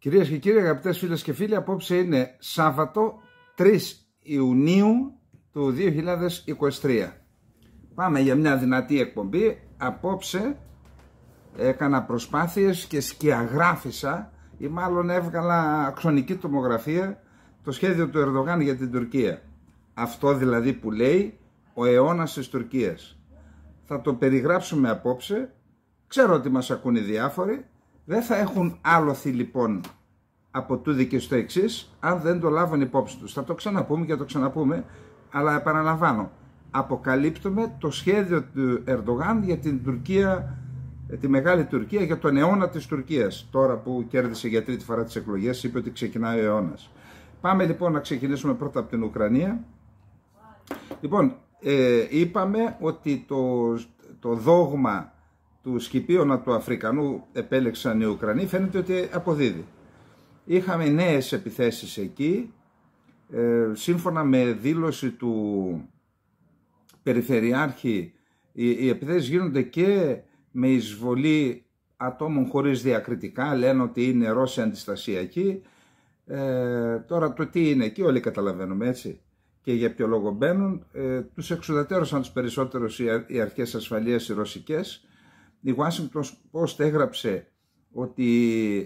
Κυρίες και κύριοι, αγαπητές φίλες και φίλοι, απόψε είναι Σάββατο 3 Ιουνίου του 2023. Πάμε για μια δυνατή εκπομπή. Απόψε έκανα προσπάθειες και σκιαγράφησα ή μάλλον έβγαλα αξονική τομογραφία το σχέδιο του Ερδογάν για την Τουρκία. Αυτό δηλαδή που λέει ο αιώνας της Τουρκίας. Θα το περιγράψουμε απόψε. Ξέρω ότι μας ακούν οι διάφοροι, δεν θα έχουν άλοθη λοιπόν από τούδη και στο εξής, αν δεν το λάβουν υπόψη τους. Θα το ξαναπούμε και θα το ξαναπούμε, αλλά επαναλαμβάνω. Αποκαλύπτουμε το σχέδιο του Ερντογάν για την Τουρκία, τη μεγάλη Τουρκία, για τον αιώνα της Τουρκίας. Τώρα που κέρδισε για τρίτη φορά τις εκλογές, είπε ότι ξεκινάει ο αιώνας. Πάμε λοιπόν να ξεκινήσουμε πρώτα από την Ουκρανία. Λοιπόν, ε, είπαμε ότι το, το δόγμα του σκηπίωνα του Αφρικανού επέλεξαν οι Ουκρανοί φαίνεται ότι αποδίδει. Είχαμε νέες επιθέσεις εκεί, ε, σύμφωνα με δήλωση του Περιφερειάρχη οι, οι επιθέσεις γίνονται και με εισβολή ατόμων χωρίς διακριτικά, λένε ότι είναι Ρώσοι αντιστασιακοί. Ε, τώρα το τι είναι εκεί όλοι καταλαβαίνουμε έτσι και για ποιο λόγο μπαίνουν. Ε, τους εξουδατέρωσαν τους περισσότερους οι αρχές ασφαλείας οι ρωσικές η Washington Post έγραψε ότι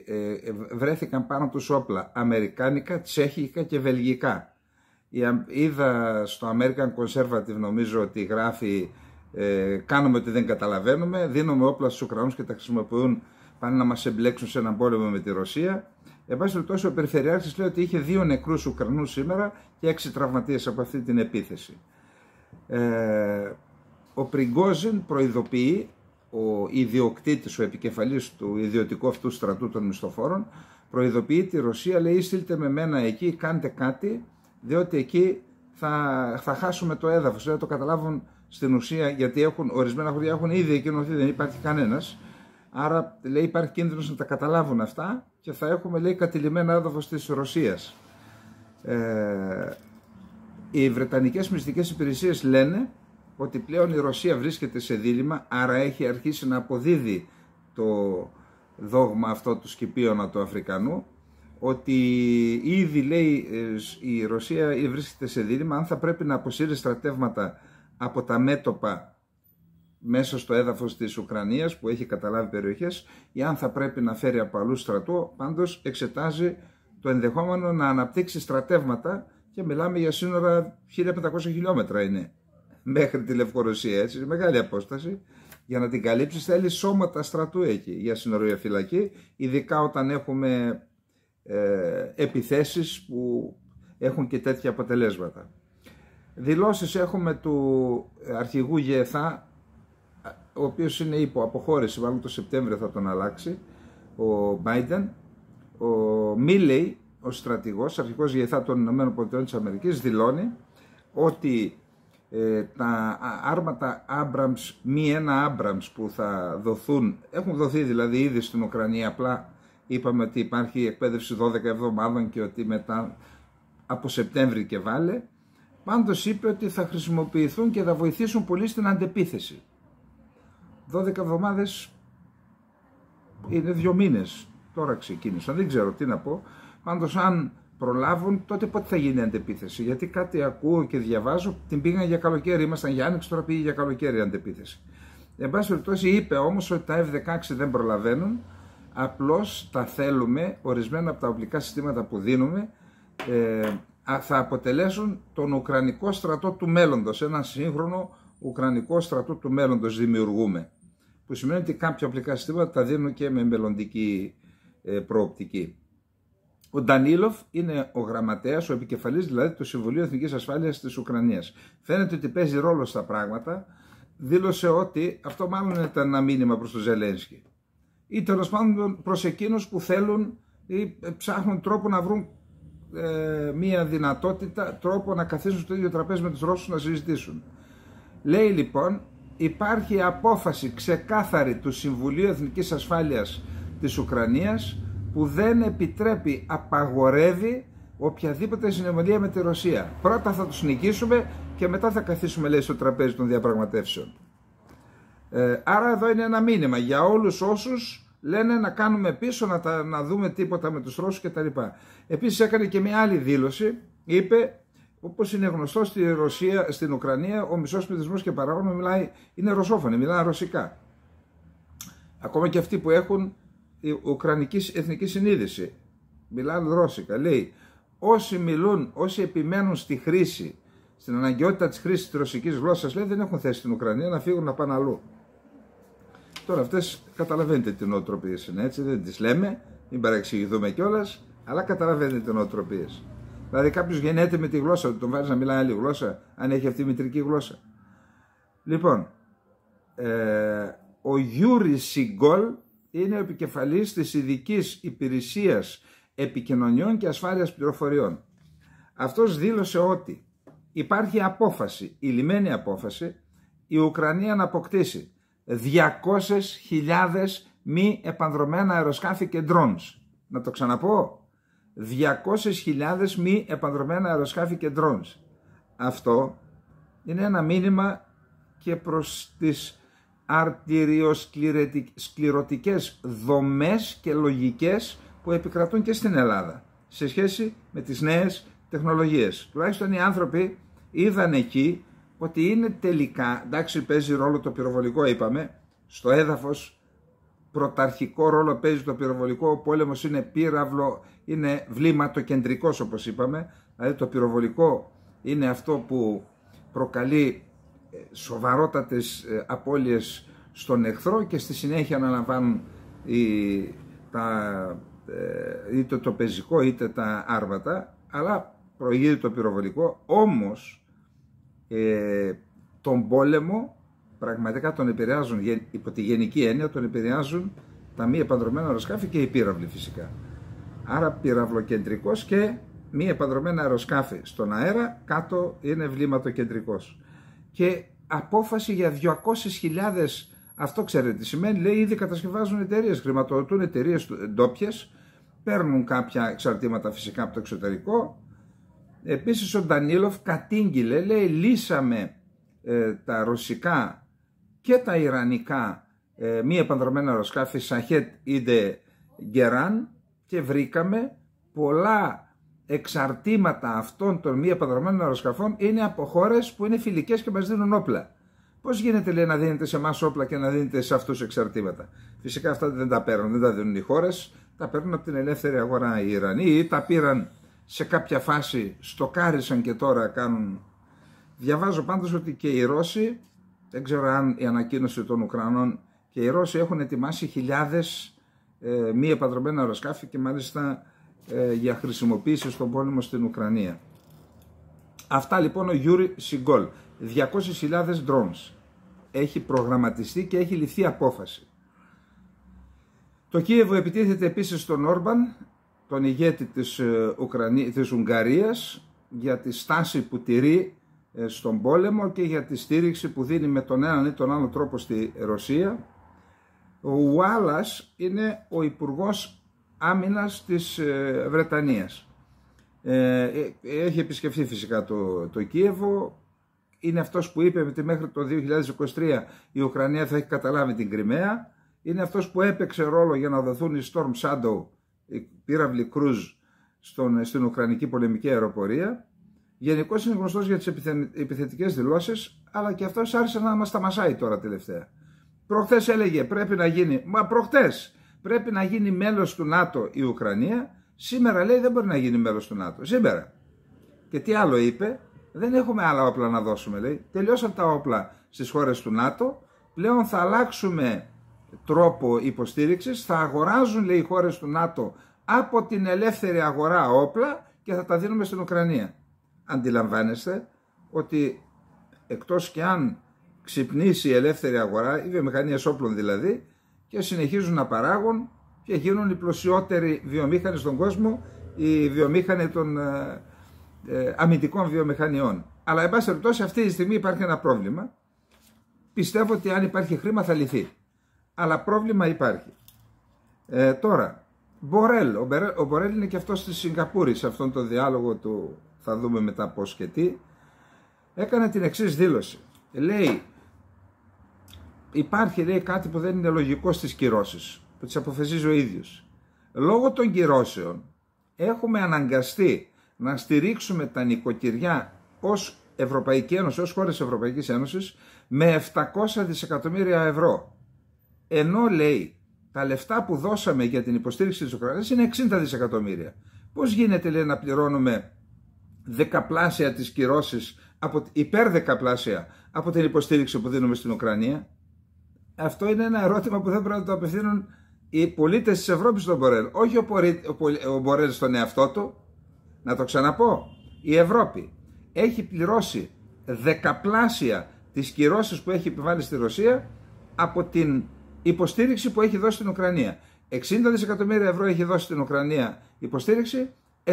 ε, ε, βρέθηκαν πάνω τους όπλα αμερικάνικα, τσέχικα και βελγικά. Είδα στο American Conservative νομίζω ότι γράφει ε, κάνουμε ότι δεν καταλαβαίνουμε, δίνουμε όπλα στους Ουκρανούς και τα χρησιμοποιούν πάνε να μας εμπλέξουν σε έναν πόλεμο με τη Ρωσία. Εν πάση περιπτώσει ο Περιφερειάρχης λέει ότι είχε δύο νεκρούς Ουκρανούς σήμερα και έξι τραυματίες από αυτή την επίθεση. Ε, ο Πριγκόζιν προειδοποιεί ο ιδιοκτήτης, ο επικεφαλής του ιδιωτικού αυτού στρατού των μισθοφόρων προειδοποιεί τη Ρωσία, λέει στείλτε με μένα εκεί, κάντε κάτι, διότι εκεί θα, θα χάσουμε το έδαφος, δεν το καταλάβουν στην ουσία γιατί έχουν, ορισμένα χωριά έχουν ήδη εκκοινωθεί, δεν υπάρχει κανένας. Άρα λέει υπάρχει κίνδυνος να τα καταλάβουν αυτά και θα έχουμε λέει κατηλημένο έδαφος της Ρωσίας. Ε, οι Βρετανικές μυστικές υπηρεσίες λένε ότι πλέον η Ρωσία βρίσκεται σε δίλημα, άρα έχει αρχίσει να αποδίδει το δόγμα αυτό του Σκυπίωνα του Αφρικανού, ότι ήδη λέει ε, η Ρωσία βρίσκεται σε δίλημα αν θα πρέπει να αποσύρει στρατεύματα από τα μέτωπα μέσα στο έδαφος της Ουκρανίας που έχει καταλάβει περιοχές ή αν θα πρέπει να φέρει από αλλού στρατό, πάντως εξετάζει το ενδεχόμενο να αναπτύξει στρατεύματα και μιλάμε για σύνορα 1500 χιλιόμετρα είναι μέχρι τη Λευκορωσία έτσι, μεγάλη απόσταση. Για να την καλύψεις θέλεις σώματα στρατού εκεί για φυλακή ειδικά όταν έχουμε ε, επιθέσεις που έχουν και τέτοια αποτελέσματα. Δηλώσεις έχουμε του αρχηγού ΓΕΘΑ, ο οποίος είναι υπό αποχώρηση, μάλλον το Σεπτέμβριο θα τον αλλάξει, ο Μπάιντεν. ο Μίλεϊ, ο στρατηγός, αρχικός ΓΕΘΑ των ΗΠΑ δηλώνει ότι ε, τα άρματα Αμπραμς, μη ένα Αμπραμς που θα δοθούν, έχουν δοθεί δηλαδή ήδη στην Ουκρανία, απλά είπαμε ότι υπάρχει εκπαίδευση 12 εβδομάδων και ότι μετά από Σεπτέμβρη και βάλε, πάντως είπε ότι θα χρησιμοποιηθούν και θα βοηθήσουν πολύ στην αντεπίθεση. 12 εβδομάδες είναι δύο μήνες, τώρα ξεκίνησα. δεν ξέρω τι να πω, πάντως αν προλάβουν, τότε πότε θα γίνει η αντεπίθεση. Γιατί κάτι ακούω και διαβάζω, την πήγαν για καλοκαίρι, ήμασταν για άνοιξη, τώρα πήγε για καλοκαίρι η αντεπίθεση. Εν πάση περιπτώσει, είπε όμως ότι τα F-16 δεν προλαβαίνουν, απλώς τα θέλουμε, ορισμένα από τα οπλικά συστήματα που δίνουμε, ε, θα αποτελέσουν τον Ουκρανικό στρατό του μέλλοντος, ένα σύγχρονο Ουκρανικό στρατό του μέλλοντος δημιουργούμε. Που σημαίνει ότι κάποια οπλικά συστήματα τα δίνουν και με μελλοντική ε, προοπτική. Ο Ντανίλοφ είναι ο γραμματέας, ο επικεφαλής δηλαδή του Συμβουλίου Εθνικής Ασφάλειας της Ουκρανίας. Φαίνεται ότι παίζει ρόλο στα πράγματα. Δήλωσε ότι αυτό μάλλον ήταν ένα μήνυμα προς τον Ζελένσκι. Ή τέλος πάντων προς εκείνους που θέλουν ή ψάχνουν τρόπο να βρουν ε, μία δυνατότητα, τρόπο να καθίσουν στο ίδιο τραπέζι με τους Ρώσους να συζητήσουν. Λέει λοιπόν, υπάρχει απόφαση ξεκάθαρη του Συμβουλίου Εθνικής Ασφάλειας της Ουκρανίας που δεν επιτρέπει, απαγορεύει οποιαδήποτε συνομιλία με τη Ρωσία. Πρώτα θα τους νικήσουμε και μετά θα καθίσουμε λέει στο τραπέζι των διαπραγματεύσεων. Ε, άρα εδώ είναι ένα μήνυμα για όλους όσους λένε να κάνουμε πίσω, να, τα, να δούμε τίποτα με τους Ρώσους κτλ. Επίσης έκανε και μια άλλη δήλωση, είπε όπως είναι γνωστό στη Ρωσία, στην Ουκρανία ο μισός πληθυσμός και παράγοντα μιλάει, είναι ρωσόφωνοι, μιλάνε ρωσικά. Ακόμα και αυτοί που έχουν η Ουκρανική Εθνική Συνείδηση. Μιλάνε ρώσικα. Λέει, όσοι μιλούν, όσοι επιμένουν στη χρήση, στην αναγκαιότητα της χρήσης της ρωσικής γλώσσας, λέει, δεν έχουν θέση στην Ουκρανία να φύγουν να πάνε αλλού. Τώρα αυτές καταλαβαίνετε τι νοοτροπίες είναι έτσι, δεν τις λέμε, μην παρεξηγηθούμε κιόλας, αλλά καταλαβαίνετε την νοοτροπίες. Δηλαδή κάποιος γεννιέται με τη γλώσσα τον βάζει να μιλάει άλλη γλώσσα, αν έχει αυτή η μητρική γλώσσα. Λοιπόν, ε, ο Γιούρι Σιγκόλ είναι ο επικεφαλής της ειδικής Υπηρεσίας Επικοινωνιών και Ασφάλειας Πληροφοριών. Αυτός δήλωσε ότι υπάρχει απόφαση, η λιμένη απόφαση, η Ουκρανία να αποκτήσει 200.000 μη επανδρομένα αεροσκάφη και drones. Να το ξαναπώ. 200.000 μη επανδρομένα αεροσκάφη και drones. Αυτό είναι ένα μήνυμα και προς τις αρτηριοσκληρωτικές δομές και λογικές που επικρατούν και στην Ελλάδα σε σχέση με τις νέες τεχνολογίες. Τουλάχιστον οι άνθρωποι είδαν εκεί ότι είναι τελικά, εντάξει παίζει ρόλο το πυροβολικό είπαμε, στο έδαφος πρωταρχικό ρόλο παίζει το πυροβολικό, ο πόλεμος είναι πύραυλο, είναι κεντρικός όπως είπαμε, δηλαδή το πυροβολικό είναι αυτό που προκαλεί ε, σοβαρότατες ε, απώλειες στον εχθρό και στη συνέχεια να λαμβάνουν τα, ε, είτε το πεζικό είτε τα άρβατα αλλά προηγείται το πυροβολικό όμως τον πόλεμο πραγματικά τον επηρεάζουν υπό τη γενική έννοια τον επηρεάζουν τα μη επανδρομένα αεροσκάφη και οι πύραυλοι φυσικά άρα πυραυλοκεντρικός και μη επανδρομένα αεροσκάφη στον αέρα κάτω είναι βλήματοκεντρικός και απόφαση για 200.000 αυτό ξέρετε τι σημαίνει, λέει ήδη κατασκευάζουν εταιρείες, χρηματοδοτούν εταιρείες ε, ντόπιες, παίρνουν κάποια εξαρτήματα φυσικά από το εξωτερικό. Επίσης, ο Ντανίλοφ κατήγγειλε, λέει λύσαμε ε, τα ρωσικά και τα ιρανικά ε, μη επανδρομένα αεροσκάφη Σαχέτ είδε Γκεράν και βρήκαμε πολλά εξαρτήματα αυτών των μη επανδρομένων αεροσκαφών είναι από χώρες που είναι φιλικές και μας δίνουν όπλα. Πώς γίνεται λέει, να δίνετε σε εμάς όπλα και να δίνετε σε αυτούς εξαρτήματα. Φυσικά αυτά δεν τα παίρνουν, δεν τα δίνουν οι χώρες, τα παίρνουν από την ελεύθερη αγορά οι Ιρανοί ή τα πήραν σε κάποια φάση, στοκάρισαν και τώρα κάνουν. Διαβάζω πάντως ότι και οι Ρώσοι, δεν ξέρω αν η ανακοίνωση των Ουκρανών, και οι Ρώσοι έχουν ετοιμάσει χιλιάδες ε, μη επαντρωμένα αεροσκάφη και μάλιστα ε, για χρησιμοποίηση στον πόλεμο στην Ουκρανία. Αυτά λοιπόν ο Γιούρι Σιγκόλ. 200.000 drones. Έχει προγραμματιστεί και έχει ληφθεί απόφαση. Το Κίεβο επιτίθεται επίσης στον Όρμπαν, τον ηγέτη της, ε, Ουκρανίας, της Ουγγαρίας, για τη στάση που τηρεί ε, στον πόλεμο και για τη στήριξη που δίνει με τον έναν ή τον άλλο τρόπο στη Ρωσία. Ο Ουάλλας είναι ο υπουργός άμυνας της ε, Βρετανίας. Ε, ε, έχει επισκεφθεί φυσικά το, το Κίεβο, είναι αυτός που είπε ότι μέχρι το 2023 η Ουκρανία θα έχει καταλάβει την Κρυμαία, είναι αυτός που έπαιξε ρόλο για να δοθούν οι Storm Shadow, οι πύραυλοι Cruise στον, στην Ουκρανική πολεμική αεροπορία. Γενικώ είναι γνωστός για τις επιθετικές δηλώσεις, αλλά και αυτός άρχισε να μας τα μασάει τώρα τελευταία. Προχθές έλεγε πρέπει να γίνει. Μα προχθές πρέπει να γίνει μέλος του ΝΑΤΟ η Ουκρανία, σήμερα λέει δεν μπορεί να γίνει μέλος του ΝΑΤΟ. Σήμερα. Και τι άλλο είπε, δεν έχουμε άλλα όπλα να δώσουμε λέει. Τελειώσαν τα όπλα στις χώρες του ΝΑΤΟ, πλέον θα αλλάξουμε τρόπο υποστήριξης, θα αγοράζουν λέει οι χώρες του ΝΑΤΟ από την ελεύθερη αγορά όπλα και θα τα δίνουμε στην Ουκρανία. Αντιλαμβάνεστε ότι εκτός και αν ξυπνήσει η ελεύθερη αγορά, οι βιομηχανίες όπλων δηλαδή, και συνεχίζουν να παράγουν και γίνουν οι πλουσιότεροι βιομήχανοι στον κόσμο, οι βιομήχανοι των ε, ε, αμυντικών βιομηχανιών. Αλλά, εν πάση περιπτώσει, αυτή τη στιγμή υπάρχει ένα πρόβλημα. Πιστεύω ότι αν υπάρχει χρήμα θα λυθεί. Αλλά πρόβλημα υπάρχει. Ε, τώρα, Μπορέλ. Ο, Μπορέλ, ο Μπορέλ είναι και αυτός στη Σιγκαπούρης, σε αυτόν τον διάλογο του, θα δούμε μετά πώς και τι, έκανε την εξής δήλωση. Λέει, υπάρχει λέει, κάτι που δεν είναι λογικό στις κυρώσεις, που τις αποφασίζει ο ίδιος. Λόγω των κυρώσεων έχουμε αναγκαστεί να στηρίξουμε τα νοικοκυριά ως Ευρωπαϊκή Ένωση, ως χώρες Ευρωπαϊκής Ένωσης με 700 δισεκατομμύρια ευρώ. Ενώ λέει τα λεφτά που δώσαμε για την υποστήριξη της Ουκρανίας είναι 60 δισεκατομμύρια. Πώς γίνεται λέει να πληρώνουμε δεκαπλάσια τις κυρώσεις, υπέρ δεκαπλάσια από την υποστήριξη που δίνουμε στην Ουκρανία αυτό είναι ένα ερώτημα που δεν πρέπει να το απευθύνουν οι πολίτες της Ευρώπης στον Μπορέλ. Όχι ο, Μπορέλ, ο στον εαυτό του, να το ξαναπώ. Η Ευρώπη έχει πληρώσει δεκαπλάσια τις κυρώσεις που έχει επιβάλει στη Ρωσία από την υποστήριξη που έχει δώσει στην Ουκρανία. 60 δισεκατομμύρια ευρώ έχει δώσει στην Ουκρανία υποστήριξη, 700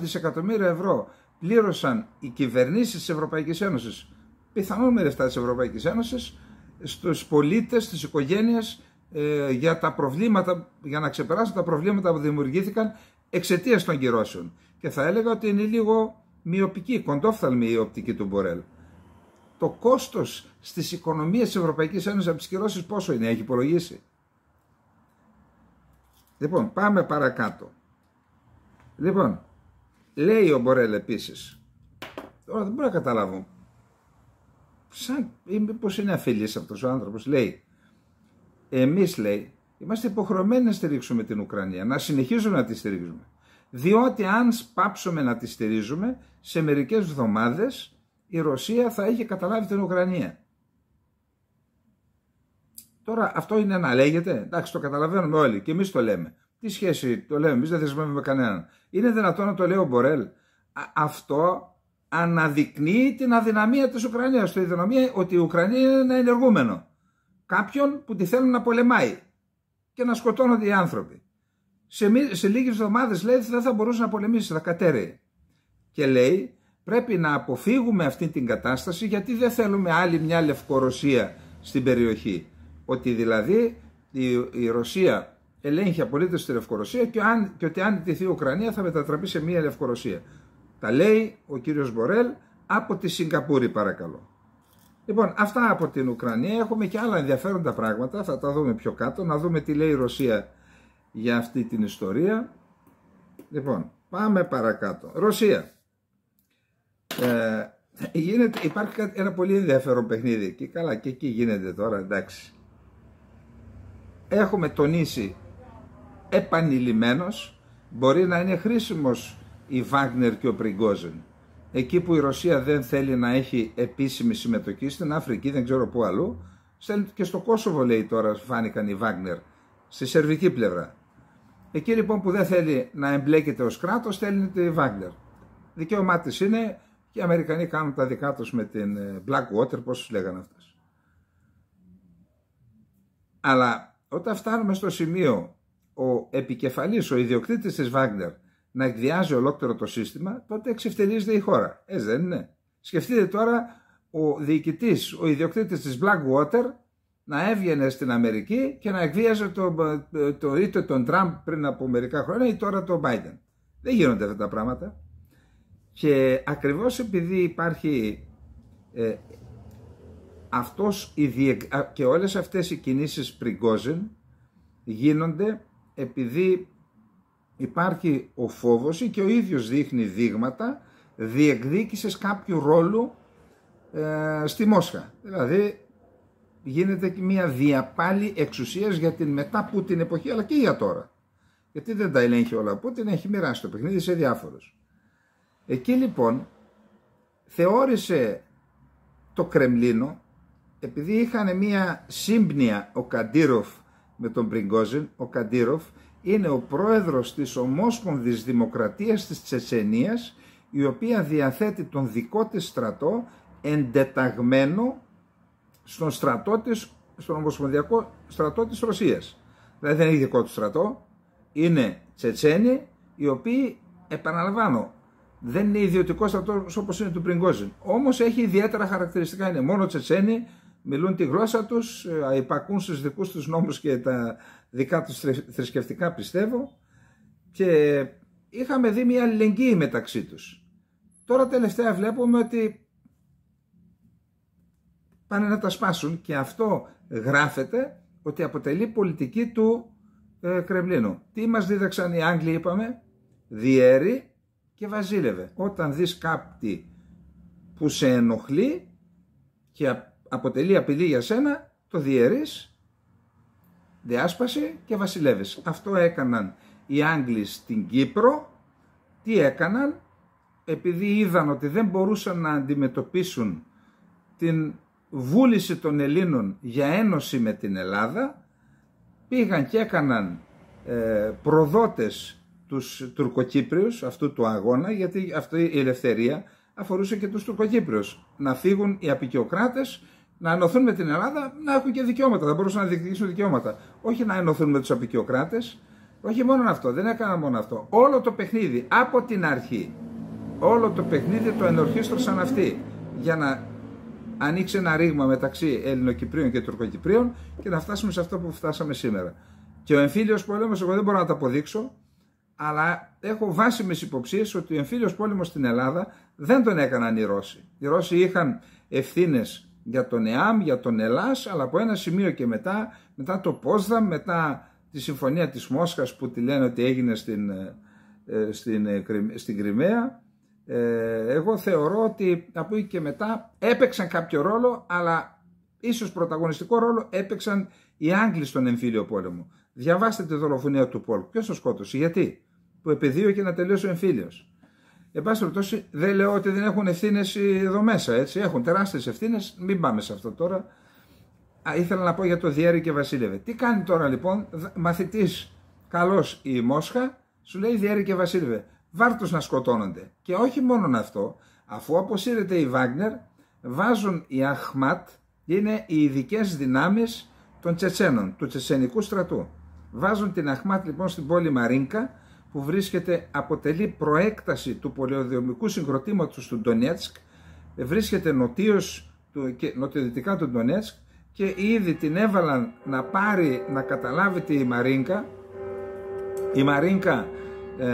δισεκατομμύρια ευρώ πλήρωσαν οι κυβερνήσεις της Ευρωπαϊκής Ένωσης, πιθανόν λεφτά της Ευρωπαϊκής Ένωσης, στους πολίτες, στις οικογένειες ε, για τα προβλήματα, για να ξεπεράσουν τα προβλήματα που δημιουργήθηκαν εξαιτίας των κυρώσεων. Και θα έλεγα ότι είναι λίγο μειοπική, κοντόφθαλμη η οπτική του Μπορέλ. Το κόστος στις οικονομίες της Ευρωπαϊκής Ένωσης από τις κυρώσεις πόσο είναι, έχει υπολογίσει. Λοιπόν, πάμε παρακάτω. Λοιπόν, λέει ο Μπορέλ επίσης, τώρα δεν μπορώ να καταλάβω σαν, πώς είναι αφιλής αυτός ο άνθρωπος, λέει, εμείς λέει, είμαστε υποχρεωμένοι να στηρίξουμε την Ουκρανία, να συνεχίζουμε να τη στηρίζουμε. Διότι αν σπάψουμε να τη στηρίζουμε, σε μερικές εβδομάδες η Ρωσία θα έχει καταλάβει την Ουκρανία. Τώρα αυτό είναι να λέγεται, εντάξει το καταλαβαίνουμε όλοι και εμείς το λέμε. Τι σχέση το λέμε, εμείς δεν με κανέναν. Είναι δυνατόν να το λέει ο Μπορέλ. αυτό αναδεικνύει την αδυναμία της Ουκρανίας. Το αδυναμία ότι η Ουκρανία είναι ένα ενεργούμενο. Κάποιον που τη θέλουν να πολεμάει και να σκοτώνονται οι άνθρωποι. Σε, σε λίγες εβδομάδες λέει δεν θα μπορούσε να πολεμήσει, θα κατέρεει. Και λέει πρέπει να αποφύγουμε αυτή την κατάσταση γιατί δεν θέλουμε άλλη μια Λευκορωσία στην περιοχή. Ότι δηλαδή η, Ρωσία ελέγχει απολύτως τη Λευκορωσία και, αν, και ότι αν τηθεί η Ουκρανία θα μετατραπεί σε μια Λευκορωσία. Τα λέει ο κύριος Μπορέλ από τη Σιγκαπούρη παρακαλώ. Λοιπόν, αυτά από την Ουκρανία. Έχουμε και άλλα ενδιαφέροντα πράγματα. Θα τα δούμε πιο κάτω. Να δούμε τι λέει η Ρωσία για αυτή την ιστορία. Λοιπόν, πάμε παρακάτω. Ρωσία. Ε, γίνεται, υπάρχει ένα πολύ ενδιαφέρον παιχνίδι. Και καλά, και εκεί γίνεται τώρα, εντάξει. Έχουμε τονίσει επανειλημμένος. Μπορεί να είναι χρήσιμος η Βάγνερ και ο Πριγκόζεν. Εκεί που η Ρωσία δεν θέλει να έχει επίσημη συμμετοχή, στην Αφρική, δεν ξέρω πού αλλού, και στο Κόσοβο λέει τώρα φάνηκαν οι Βάγνερ, στη σερβική πλευρά. Εκεί λοιπόν που δεν θέλει να εμπλέκεται ως κράτος, θέλει τη Βάγνερ. Δικαίωμά της είναι και οι Αμερικανοί κάνουν τα δικά τους με την ε, Blackwater, πώς λέγανε αυτές. Αλλά όταν φτάνουμε στο σημείο ο επικεφαλής, ο ιδιοκτήτης της Βάγνερ να εκδιάζει ολόκληρο το σύστημα, τότε εξευτελίζεται η χώρα. Έτσι ε, δεν είναι. Σκεφτείτε τώρα ο διοικητής, ο ιδιοκτήτης της Blackwater να έβγαινε στην Αμερική και να εκβίαζε το, το, είτε τον Τραμπ πριν από μερικά χρόνια ή τώρα τον Biden. Δεν γίνονται αυτά τα πράγματα. Και ακριβώς επειδή υπάρχει ε, αυτός η και όλες αυτές οι κινήσεις πριγκόζεν γίνονται επειδή υπάρχει ο φόβος και ο ίδιος δείχνει δείγματα διεκδίκησης κάποιου ρόλου ε, στη Μόσχα. Δηλαδή γίνεται και μια διαπάλη εξουσίας για την μετά που την εποχή αλλά και για τώρα. Γιατί δεν τα ελέγχει όλα που την έχει μοιράσει το παιχνίδι σε διάφορους. Εκεί λοιπόν θεώρησε το Κρεμλίνο επειδή είχαν μια σύμπνοια ο Καντήροφ με τον Πριγκόζιν, ο Καντήροφ είναι ο πρόεδρος της Ομόσπονδης Δημοκρατίας της Τσετσενίας η οποία διαθέτει τον δικό της στρατό εντεταγμένο στον στρατό της, στον Ομοσπονδιακό στρατό της Ρωσίας. Δηλαδή δεν είναι δικό του στρατό, είναι Τσετσένοι οι οποίοι επαναλαμβάνω δεν είναι ιδιωτικό στρατός όπως είναι του Πριγκόζιν. όμως έχει ιδιαίτερα χαρακτηριστικά. Είναι μόνο Τσετσένοι, μιλούν τη γλώσσα τους, ε, υπακούν στους δικούς τους νόμους και τα δικά τους θρησκευτικά πιστεύω και είχαμε δει μια αλληλεγγύη μεταξύ τους. Τώρα τελευταία βλέπουμε ότι πάνε να τα σπάσουν και αυτό γράφεται ότι αποτελεί πολιτική του ε, Κρεμλίνου. Τι μας δίδαξαν οι Άγγλοι είπαμε, διέρη και βαζίλευε. Όταν δεις κάτι που σε ενοχλεί και αποτελεί απειλή για σένα, το διαιρείς, διάσπασε και βασιλεύεις. Αυτό έκαναν οι Άγγλοι στην Κύπρο. Τι έκαναν, επειδή είδαν ότι δεν μπορούσαν να αντιμετωπίσουν την βούληση των Ελλήνων για ένωση με την Ελλάδα, πήγαν και έκαναν ε, προδότες τους Τουρκοκύπριους αυτού του αγώνα, γιατί αυτή η ελευθερία αφορούσε και τους Τουρκοκύπριους, να φύγουν οι απεικιοκράτες να ενωθούν με την Ελλάδα, να έχουν και δικαιώματα, θα μπορούσαν να διεκδικήσουν δικαιώματα. Όχι να ενωθούν με τους απεικιοκράτες. Όχι μόνο αυτό, δεν έκανα μόνο αυτό. Όλο το παιχνίδι από την αρχή, όλο το παιχνίδι το ενορχίστρωσαν αυτοί για να ανοίξει ένα ρήγμα μεταξύ Ελληνοκυπρίων και Τουρκοκυπρίων και να φτάσουμε σε αυτό που φτάσαμε σήμερα. Και ο εμφύλιος πόλεμος, εγώ δεν μπορώ να το αποδείξω, αλλά έχω βάσιμες υποψίες ότι ο εμφύλιος πόλεμος στην Ελλάδα δεν τον έκαναν οι Ρώσοι. Οι Ρώσοι είχαν ευθύνες για τον ΕΑΜ, για τον ΕΛΑΣ, αλλά από ένα σημείο και μετά, μετά το Πόσδαμ, μετά τη συμφωνία της Μόσχας που τη λένε ότι έγινε στην, ε, στην, ε, στην Κρυμαία, ε, εγώ θεωρώ ότι από εκεί και μετά έπαιξαν κάποιο ρόλο, αλλά ίσως πρωταγωνιστικό ρόλο έπαιξαν οι Άγγλοι στον εμφύλιο πόλεμο. Διαβάστε τη δολοφονία του Πολ. Ποιος το σκότωσε, γιατί, που επιδίωκε να τελειώσει ο εμφύλιος. Εν πάση περιπτώσει, δεν λέω ότι δεν έχουν ευθύνες εδώ μέσα. Έτσι. Έχουν τεράστιες ευθύνες. Μην πάμε σε αυτό τώρα. Α, ήθελα να πω για το Διέρη και Βασίλευε. Τι κάνει τώρα λοιπόν, μαθητής καλός η Μόσχα, σου λέει Διέρη και Βασίλευε. Βάρτος να σκοτώνονται. Και όχι μόνο αυτό, αφού αποσύρεται η Βάγνερ, βάζουν οι Αχμάτ, είναι οι ειδικές δυνάμεις των Τσετσένων, του Τσετσενικού στρατού. Βάζουν την Αχμάτ λοιπόν στην πόλη Μαρίνκα που βρίσκεται, αποτελεί προέκταση του πολεοδομικού συγκροτήματος του Ντονέτσκ, βρίσκεται νοτίως, και, νοτιοδυτικά του Ντονέτσκ και ήδη την έβαλαν να πάρει, να καταλάβει τη Μαρίνκα. Η Μαρίνκα ε,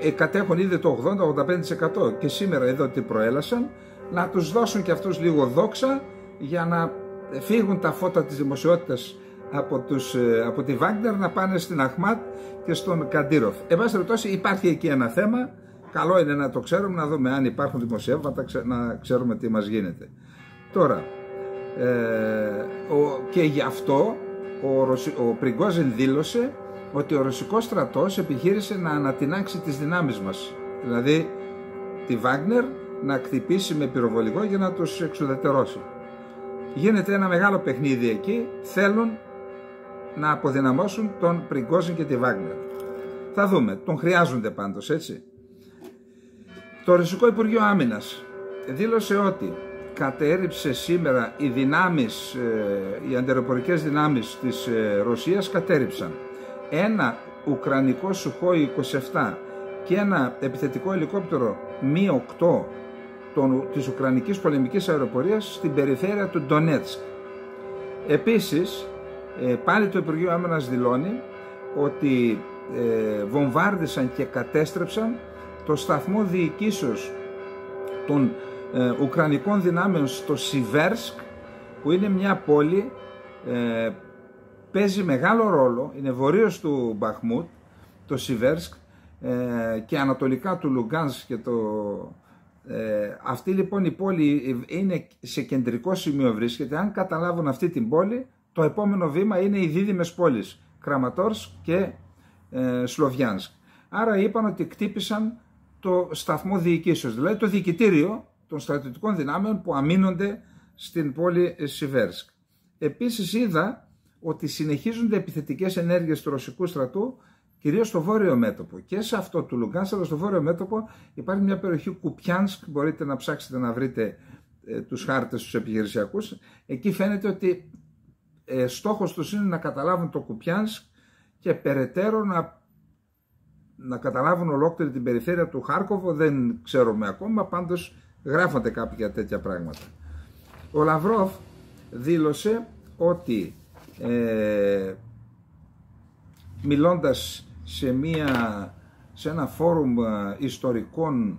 ε, κατέχουν ήδη το 80-85% και σήμερα εδώ τι προέλασαν, να τους δώσουν και αυτούς λίγο δόξα για να φύγουν τα φώτα της δημοσιότητας από, τους, ε, από τη Βάγκνερ να πάνε στην Αχμάτ και στον Καντήροφ. Εν πάση υπάρχει εκεί ένα θέμα, καλό είναι να το ξέρουμε, να δούμε αν υπάρχουν δημοσιεύματα, να ξέρουμε τι μας γίνεται. Τώρα, ε, ο, και γι' αυτό ο, ο Πριγκόζιν δήλωσε ότι ο Ρωσικός στρατός επιχείρησε να ανατινάξει τις δυνάμεις μας, δηλαδή τη Βάγκνερ να χτυπήσει με πυροβολικό για να τους εξουδετερώσει. Γίνεται ένα μεγάλο παιχνίδι εκεί, θέλουν να αποδυναμώσουν τον Πριγκόζιν και τη Βάγνερ. Θα δούμε. Τον χρειάζονται πάντως, έτσι. Το Ρωσικό Υπουργείο Άμυνας δήλωσε ότι κατέριψε σήμερα οι δυνάμεις, ε, οι αντεροπορικές δυνάμεις της ε, Ρωσίας κατέριψαν. Ένα ουκρανικό Σουχόι 27 και ένα επιθετικό ελικόπτερο Μη 8 των, της Ουκρανικής Πολεμικής Αεροπορίας στην περιφέρεια του Ντονέτσκ. Επίσης, ε, πάλι το Υπουργείο Άμυνας δηλώνει ότι ε, βομβάρδισαν και κατέστρεψαν το σταθμό διοικήσεως των ε, Ουκρανικών δυνάμεων στο Σιβέρσκ που είναι μια πόλη ε, παίζει μεγάλο ρόλο, είναι βορείος του Μπαχμούτ, το Σιβέρσκ ε, και ανατολικά του Λουγκάνς και το... αυτή λοιπόν η πόλη είναι σε κεντρικό σημείο βρίσκεται, αν καταλάβουν αυτή την πόλη το επόμενο βήμα είναι οι δίδυμες πόλεις Κραματόρσκ και ε, Σλοβιάνσκ. Άρα είπαν ότι κτύπησαν το σταθμό διοικήσεως, δηλαδή το διοικητήριο των στρατιωτικών δυνάμεων που αμήνονται στην πόλη Σιβέρσκ. Επίσης είδα ότι συνεχίζονται επιθετικές ενέργειες του ρωσικού στρατού κυρίως στο βόρειο μέτωπο. Και σε αυτό του Λουγκάνσ, αλλά στο βόρειο μέτωπο υπάρχει μια περιοχή Κουπιάνσκ, μπορείτε να ψάξετε να βρείτε ε, τους χάρτες τους επιχειρησιακούς. Εκεί φαίνεται ότι ε, στόχος τους είναι να καταλάβουν το Κουπιάνσκ και περαιτέρω να, να καταλάβουν ολόκληρη την περιφέρεια του Χάρκοβο, δεν ξέρουμε ακόμα, πάντως γράφονται κάποια τέτοια πράγματα. Ο Λαυρόφ δήλωσε ότι ε, μιλώντας σε, μια, σε ένα φόρουμ ε, ιστορικών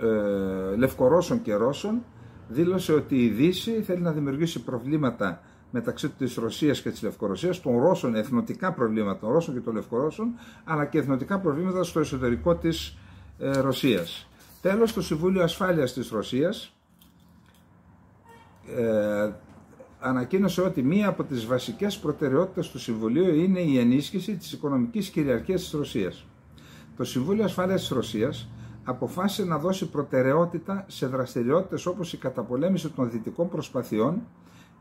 ε, Λευκορώσων και Ρώσων δήλωσε ότι η Δύση θέλει να δημιουργήσει προβλήματα μεταξύ της Ρωσίας και της Λευκορωσίας, των Ρώσων, εθνοτικά προβλήματα των Ρώσων και των Λευκορώσων, αλλά και εθνοτικά προβλήματα στο εσωτερικό της ε, Ρωσίας. Τέλος, το Συμβούλιο Ασφάλειας της Ρωσίας ε, ανακοίνωσε ότι μία από τις βασικές προτεραιότητες του Συμβουλίου είναι η ενίσχυση της οικονομικής κυριαρχίας της Ρωσίας. Το Συμβούλιο Ασφάλειας της Ρωσίας αποφάσισε να δώσει προτεραιότητα σε δραστηριότητες όπως η καταπολέμηση των δυτικών προσπαθειών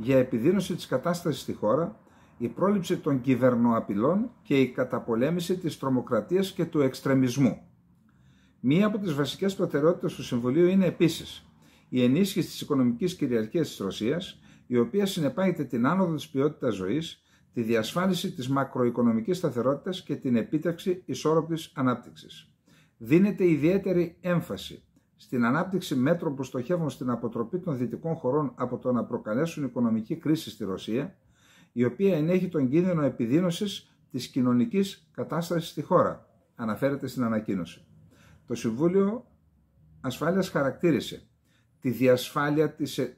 για επιδείνωση της κατάστασης στη χώρα, η πρόληψη των κυβερνοαπειλών και η καταπολέμηση της τρομοκρατίας και του εξτρεμισμού. Μία από τις βασικές προτεραιότητες του Συμβουλίου είναι επίσης η ενίσχυση της οικονομικής κυριαρχίας της Ρωσίας, η οποία συνεπάγεται την άνοδο της ποιότητας ζωής, τη διασφάλιση της μακροοικονομικής σταθερότητας και την επίτευξη ισόρροπης ανάπτυξης. Δίνεται ιδιαίτερη έμφαση στην ανάπτυξη μέτρων που στοχεύουν στην αποτροπή των δυτικών χωρών από το να προκαλέσουν οικονομική κρίση στη Ρωσία, η οποία ενέχει τον κίνδυνο επιδείνωσης της κοινωνικής κατάστασης στη χώρα, αναφέρεται στην ανακοίνωση. Το Συμβούλιο Ασφάλειας χαρακτήρισε τη διασφάλεια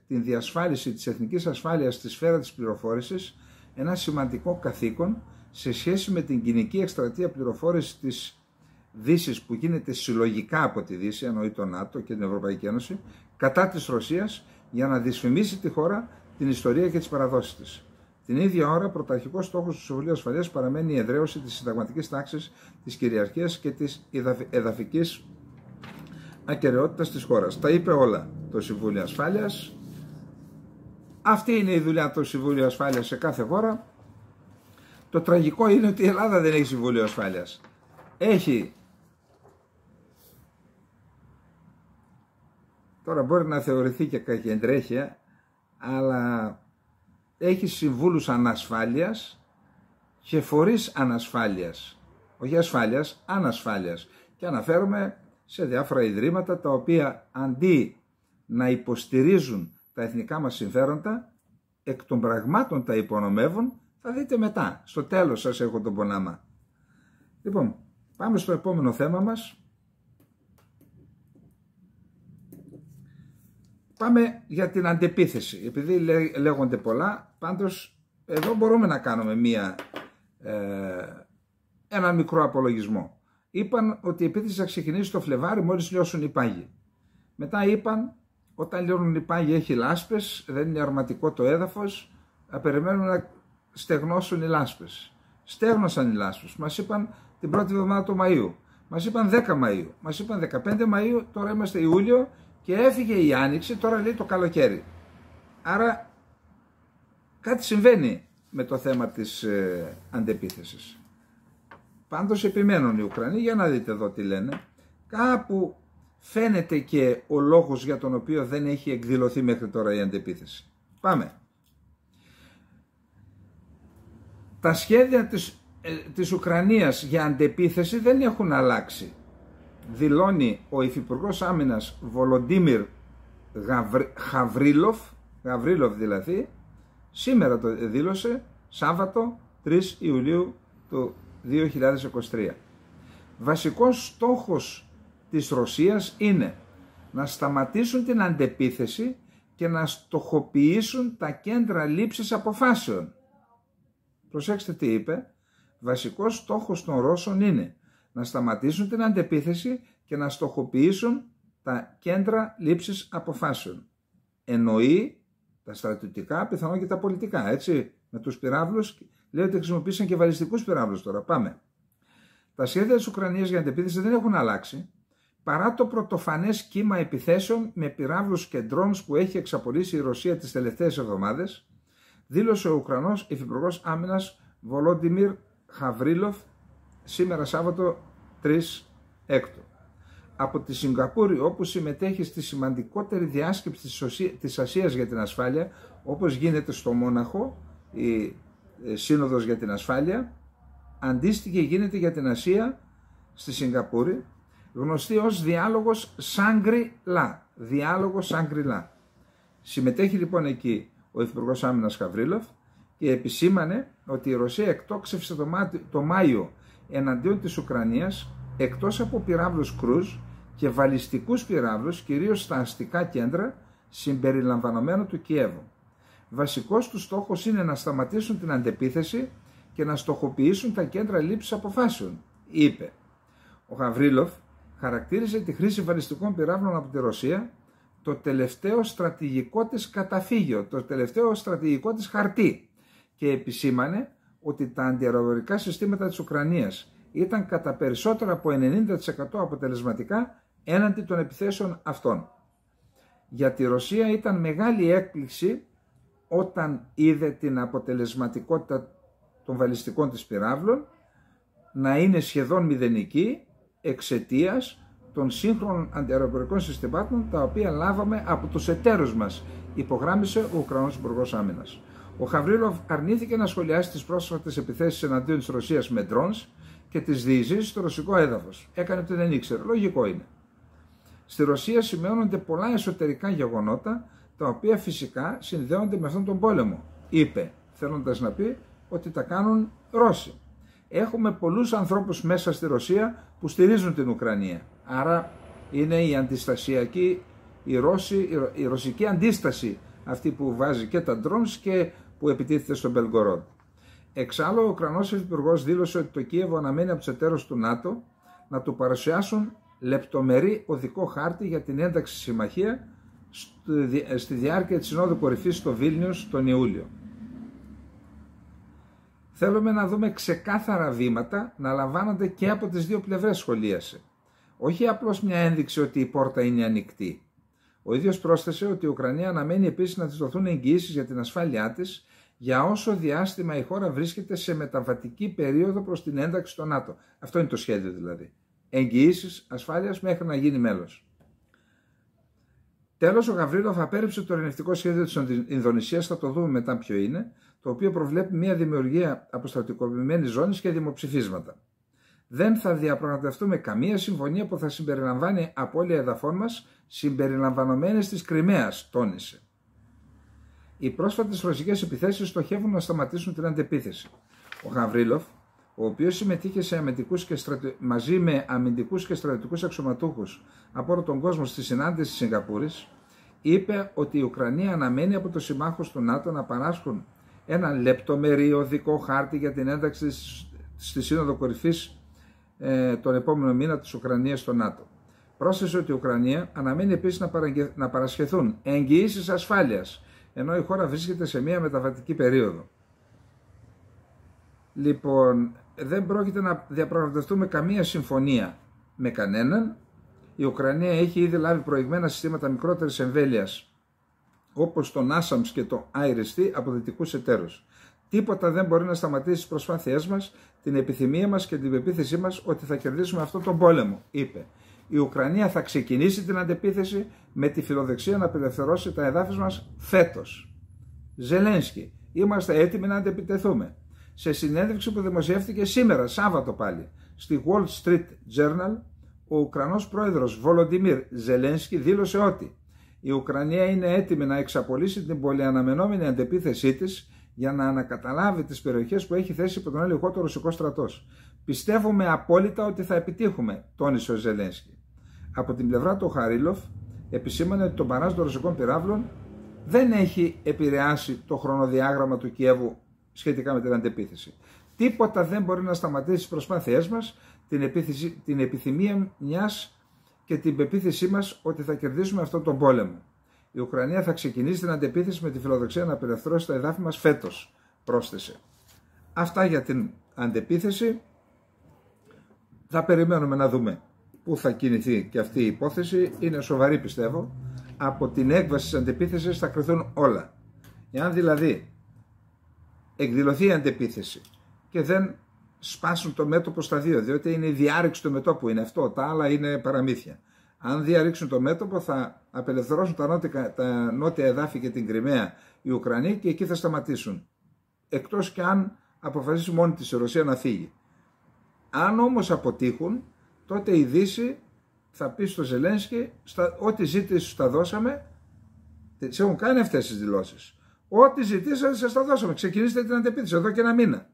την διασφάλιση της εθνικής ασφάλειας στη σφαίρα της πληροφόρησης ένα σημαντικό καθήκον σε σχέση με την κοινική εκστρατεία πληροφόρησης της Δύσης που γίνεται συλλογικά από τη Δύση, εννοεί το ΝΑΤΟ και την Ευρωπαϊκή Ένωση, κατά της Ρωσίας για να δυσφημίσει τη χώρα, την ιστορία και τις παραδόσεις της. Την ίδια ώρα, πρωταρχικός στόχος του Συμβουλίου Ασφαλείας παραμένει η εδραίωση της συνταγματικής τάξης, της κυριαρχίας και της εδαφικής ακαιρεότητας της χώρας. Τα είπε όλα το Συμβούλιο Ασφάλειας. Αυτή είναι η δουλειά του Συμβουλίου Ασφάλειας σε κάθε χώρα. Το τραγικό είναι ότι η Ελλάδα δεν έχει Συμβούλιο Ασφάλειας. Έχει Τώρα μπορεί να θεωρηθεί και κακεντρέχεια, αλλά έχει συμβούλους ανασφάλειας και φορείς ανασφάλειας. Όχι ασφάλειας, ανασφάλειας. Και αναφέρομαι σε διάφορα ιδρύματα τα οποία αντί να υποστηρίζουν τα εθνικά μας συμφέροντα, εκ των πραγμάτων τα υπονομεύουν, θα δείτε μετά. Στο τέλος σας έχω τον πονάμα. Λοιπόν, πάμε στο επόμενο θέμα μας. Πάμε για την αντεπίθεση. Επειδή λέγονται πολλά, πάντως εδώ μπορούμε να κάνουμε μία, ε, ένα μικρό απολογισμό. Είπαν ότι η επίθεση θα ξεκινήσει το Φλεβάρι μόλις λιώσουν οι πάγοι. Μετά είπαν όταν λιώνουν οι πάγοι έχει λάσπες, δεν είναι αρματικό το έδαφος, θα περιμένουν να στεγνώσουν οι λάσπες. Στέγνωσαν οι λάσπες. Μας είπαν την πρώτη εβδομάδα του Μαΐου. Μας είπαν 10 Μαΐου. Μας είπαν 15 Μαΐου, τώρα είμαστε Ιούλιο και έφυγε η Άνοιξη, τώρα λέει το καλοκαίρι. Άρα κάτι συμβαίνει με το θέμα της ε, αντεπίθεσης. Πάντως επιμένουν οι Ουκρανοί, για να δείτε εδώ τι λένε. Κάπου φαίνεται και ο λόγος για τον οποίο δεν έχει εκδηλωθεί μέχρι τώρα η αντεπίθεση. Πάμε. Τα σχέδια της, ε, της Ουκρανίας για αντεπίθεση δεν έχουν αλλάξει δηλώνει ο Υφυπουργός Άμυνας Βολοντίμιρ Χαβρίλοφ, Γαβρίλοφ δηλαδή, σήμερα το δήλωσε, Σάββατο 3 Ιουλίου του 2023. Βασικός στόχος της Ρωσίας είναι να σταματήσουν την αντεπίθεση και να στοχοποιήσουν τα κέντρα λήψης αποφάσεων. Προσέξτε τι είπε. Βασικός στόχος των Ρώσων είναι να σταματήσουν την αντεπίθεση και να στοχοποιήσουν τα κέντρα λήψης αποφάσεων. Εννοεί τα στρατιωτικά, πιθανόν και τα πολιτικά, έτσι, με τους πυράβλους. Λέει ότι χρησιμοποίησαν και βαλιστικούς πυράβλους τώρα, πάμε. Τα σχέδια της Ουκρανίας για αντεπίθεση δεν έχουν αλλάξει, παρά το πρωτοφανές κύμα επιθέσεων με πυράβλους και ντρόνς που έχει εξαπολύσει η Ρωσία τις τελευταίες εβδομάδες, δήλωσε ο Ουκρανός Υφυπουργός Άμυνας Βολόντιμιρ Χαβρίλοφ σήμερα Σάββατο 3 έκτο από τη Σιγκαπούρη όπου συμμετέχει στη σημαντικότερη διάσκεψη της Ασίας για την ασφάλεια όπως γίνεται στο Μόναχο η ε, Σύνοδος για την Ασφάλεια αντίστοιχη γίνεται για την Ασία στη Σιγκαπούρη γνωστή ως διάλογος Σάγκρι-Λα διάλογος Σάγκρι-Λα συμμετέχει λοιπόν εκεί ο Υφυπουργός Άμυνας Χαβρίλοφ και επισήμανε ότι η Ρωσία εκτόξευσε το Μάιο εναντίον της Ουκρανίας εκτός από πυράβλους κρούζ και βαλιστικούς πυράβλους κυρίως στα αστικά κέντρα συμπεριλαμβανομένου του Κιέβου. Βασικός τους στόχος είναι να σταματήσουν την αντεπίθεση και να στοχοποιήσουν τα κέντρα λήψης αποφάσεων, είπε. Ο Γαβρίλοφ χαρακτήριζε τη χρήση βαλιστικών πυράβλων από τη Ρωσία το τελευταίο στρατηγικό της καταφύγιο, το τελευταίο στρατηγικό της χαρτί και επισήμανε ότι τα αντιεροβολικά συστήματα της Ουκρανίας ήταν κατά περισσότερο από 90% αποτελεσματικά έναντι των επιθέσεων αυτών. Για τη Ρωσία ήταν μεγάλη έκπληξη όταν είδε την αποτελεσματικότητα των βαλιστικών της πυράβλων να είναι σχεδόν μηδενική εξαιτίας των σύγχρονων αντιεροπορικών συστημάτων τα οποία λάβαμε από τους εταίρους μας, υπογράμμισε ο Ουκρανός Υπουργός Άμυνας. Ο Χαβρίλοφ αρνήθηκε να σχολιάσει τις πρόσφατες επιθέσεις εναντίον της Ρωσίας με ντρόν και τις διεζήσει στο ρωσικό έδαφος. Έκανε ότι δεν ήξερε. Λογικό είναι. Στη Ρωσία σημειώνονται πολλά εσωτερικά γεγονότα τα οποία φυσικά συνδέονται με αυτόν τον πόλεμο. Είπε, θέλοντας να πει ότι τα κάνουν Ρώσοι. Έχουμε πολλούς ανθρώπους μέσα στη Ρωσία που στηρίζουν την Ουκρανία. Άρα είναι η αντιστασιακή, η, Ρώση, η ρωσική αντίσταση αυτή που βάζει και τα ντρόνς και που επιτίθεται στον Μπελγκορόντ. Εξάλλου, ο Ουκρανός Υπουργό δήλωσε ότι το Κίεβο αναμένει από τους εταίρους του ΝΑΤΟ να του παρουσιάσουν λεπτομερή οδικό χάρτη για την ένταξη συμμαχία στη διάρκεια της Συνόδου Κορυφής στο Βίλνιος τον Ιούλιο. Θέλουμε να δούμε ξεκάθαρα βήματα να λαμβάνονται και από τις δύο πλευρές σχολίασε. Όχι απλώς μια ένδειξη ότι η πόρτα είναι ανοιχτή. Ο ίδιος πρόσθεσε ότι η Ουκρανία αναμένει επίσης να της δοθούν εγγυήσεις για την ασφάλειά της για όσο διάστημα η χώρα βρίσκεται σε μεταβατική περίοδο προς την ένταξη στο ΝΑΤΟ. Αυτό είναι το σχέδιο δηλαδή. Εγγυήσεις ασφάλειας μέχρι να γίνει μέλος. Τέλος, ο θα απέριψε το ερευνητικό σχέδιο της Ινδονησίας, θα το δούμε μετά ποιο είναι, το οποίο προβλέπει μια δημιουργία αποστατικοποιημένης ζώνης και δημοψηφίσματα. Δεν θα διαπραγματευτούμε καμία συμφωνία που θα συμπεριλαμβάνει απώλεια εδαφών μας συμπεριλαμβανομένες της Κρυμαίας, τόνισε. Οι πρόσφατες ρωσικέ επιθέσεις στοχεύουν να σταματήσουν την αντεπίθεση. Ο Γαβρίλοφ, ο οποίος συμμετείχε σε αμυντικούς και στρατι... μαζί με αμυντικούς και στρατιωτικούς αξιωματούχους από όλο τον κόσμο στη συνάντηση της Σιγκαπούρης, είπε ότι η Ουκρανία αναμένει από το συμμάχο του ΝΑΤΟ να παράσχουν ένα οδικό χάρτη για την ένταξη στη Σύνοδο Κορυφής ε, τον επόμενο μήνα της Ουκρανίας στο ΝΑΤΟ. Πρόσθεσε ότι η Ουκρανία αναμένει επίσης να, να παρασχεθούν εγγυήσεις ασφάλειας ενώ η χώρα βρίσκεται σε μια μεταβατική περίοδο. Λοιπόν, δεν πρόκειται να διαπραγματευτούμε καμία συμφωνία με κανέναν. Η Ουκρανία έχει ήδη λάβει προηγμένα συστήματα μικρότερης εμβέλειας, όπως το NASAMS και το IRST από δυτικούς εταίρους. Τίποτα δεν μπορεί να σταματήσει τις προσπάθειές μας, την επιθυμία μας και την πεποίθησή μας ότι θα κερδίσουμε αυτόν τον πόλεμο, είπε η Ουκρανία θα ξεκινήσει την αντεπίθεση με τη φιλοδεξία να απελευθερώσει τα εδάφη μας φέτος. Ζελένσκι, είμαστε έτοιμοι να αντεπιτεθούμε. Σε συνέντευξη που δημοσιεύτηκε σήμερα, Σάββατο πάλι, στη Wall Street Journal, ο Ουκρανός πρόεδρος Βολοντιμίρ Ζελένσκι δήλωσε ότι η Ουκρανία είναι έτοιμη να εξαπολύσει την πολυαναμενόμενη αντεπίθεσή της για να ανακαταλάβει τις περιοχές που έχει θέσει υπό τον έλεγχό του ρωσικό στρατός. Πιστεύουμε απόλυτα ότι θα επιτύχουμε, τόνισε ο Ζελένσκι. Από την πλευρά του ο Χαρίλοφ επισήμανε ότι το μπαράζ των ρωσικών πυράβλων δεν έχει επηρεάσει το χρονοδιάγραμμα του Κιέβου σχετικά με την αντεπίθεση. Τίποτα δεν μπορεί να σταματήσει τις προσπάθειές μας την, επιθυμία μιας και την πεποίθησή μας ότι θα κερδίσουμε αυτόν τον πόλεμο. Η Ουκρανία θα ξεκινήσει την αντεπίθεση με τη φιλοδοξία να απελευθερώσει τα εδάφη μας φέτος. πρόσθεσε. Αυτά για την αντεπίθεση. Θα περιμένουμε να δούμε που θα κινηθεί και αυτή η υπόθεση είναι σοβαρή πιστεύω. Από την έκβαση της αντεπίθεσης θα κρυθούν όλα. Εάν δηλαδή εκδηλωθεί η αντεπίθεση και δεν σπάσουν το μέτωπο στα δύο, διότι είναι η διάρρηξη του μετώπου, είναι αυτό, τα άλλα είναι παραμύθια. Αν διαρρήξουν το μέτωπο θα απελευθερώσουν τα νότια, τα νότια εδάφη και την Κρυμαία οι Ουκρανοί και εκεί θα σταματήσουν. Εκτός και αν αποφασίσει μόνη της η Ρωσία να φύγει. Αν όμως αποτύχουν τότε η Δύση θα πει στο Ζελένσκι ό,τι ζήτησε σου τα δώσαμε σε έχουν κάνει αυτές τις δηλώσεις ό,τι ζητήσατε σας τα δώσαμε ξεκινήστε την αντεπίθεση εδώ και ένα μήνα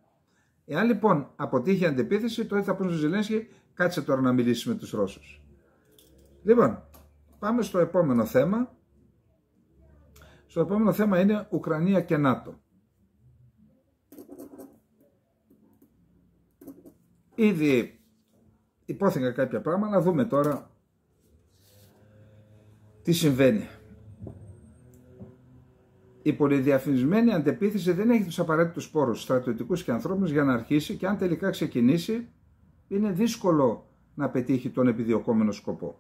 εάν λοιπόν αποτύχει η αντεπίθεση τότε θα πούνε στο Ζελένσκι κάτσε τώρα να μιλήσει με τους Ρώσους λοιπόν πάμε στο επόμενο θέμα στο επόμενο θέμα είναι Ουκρανία και ΝΑΤΟ ήδη υπόθηκαν κάποια πράγματα, να δούμε τώρα τι συμβαίνει. Η πολυδιαφημισμένη αντεπίθεση δεν έχει τους απαραίτητους πόρους στρατιωτικούς και ανθρώπους για να αρχίσει και αν τελικά ξεκινήσει, είναι δύσκολο να πετύχει τον επιδιωκόμενο σκοπό.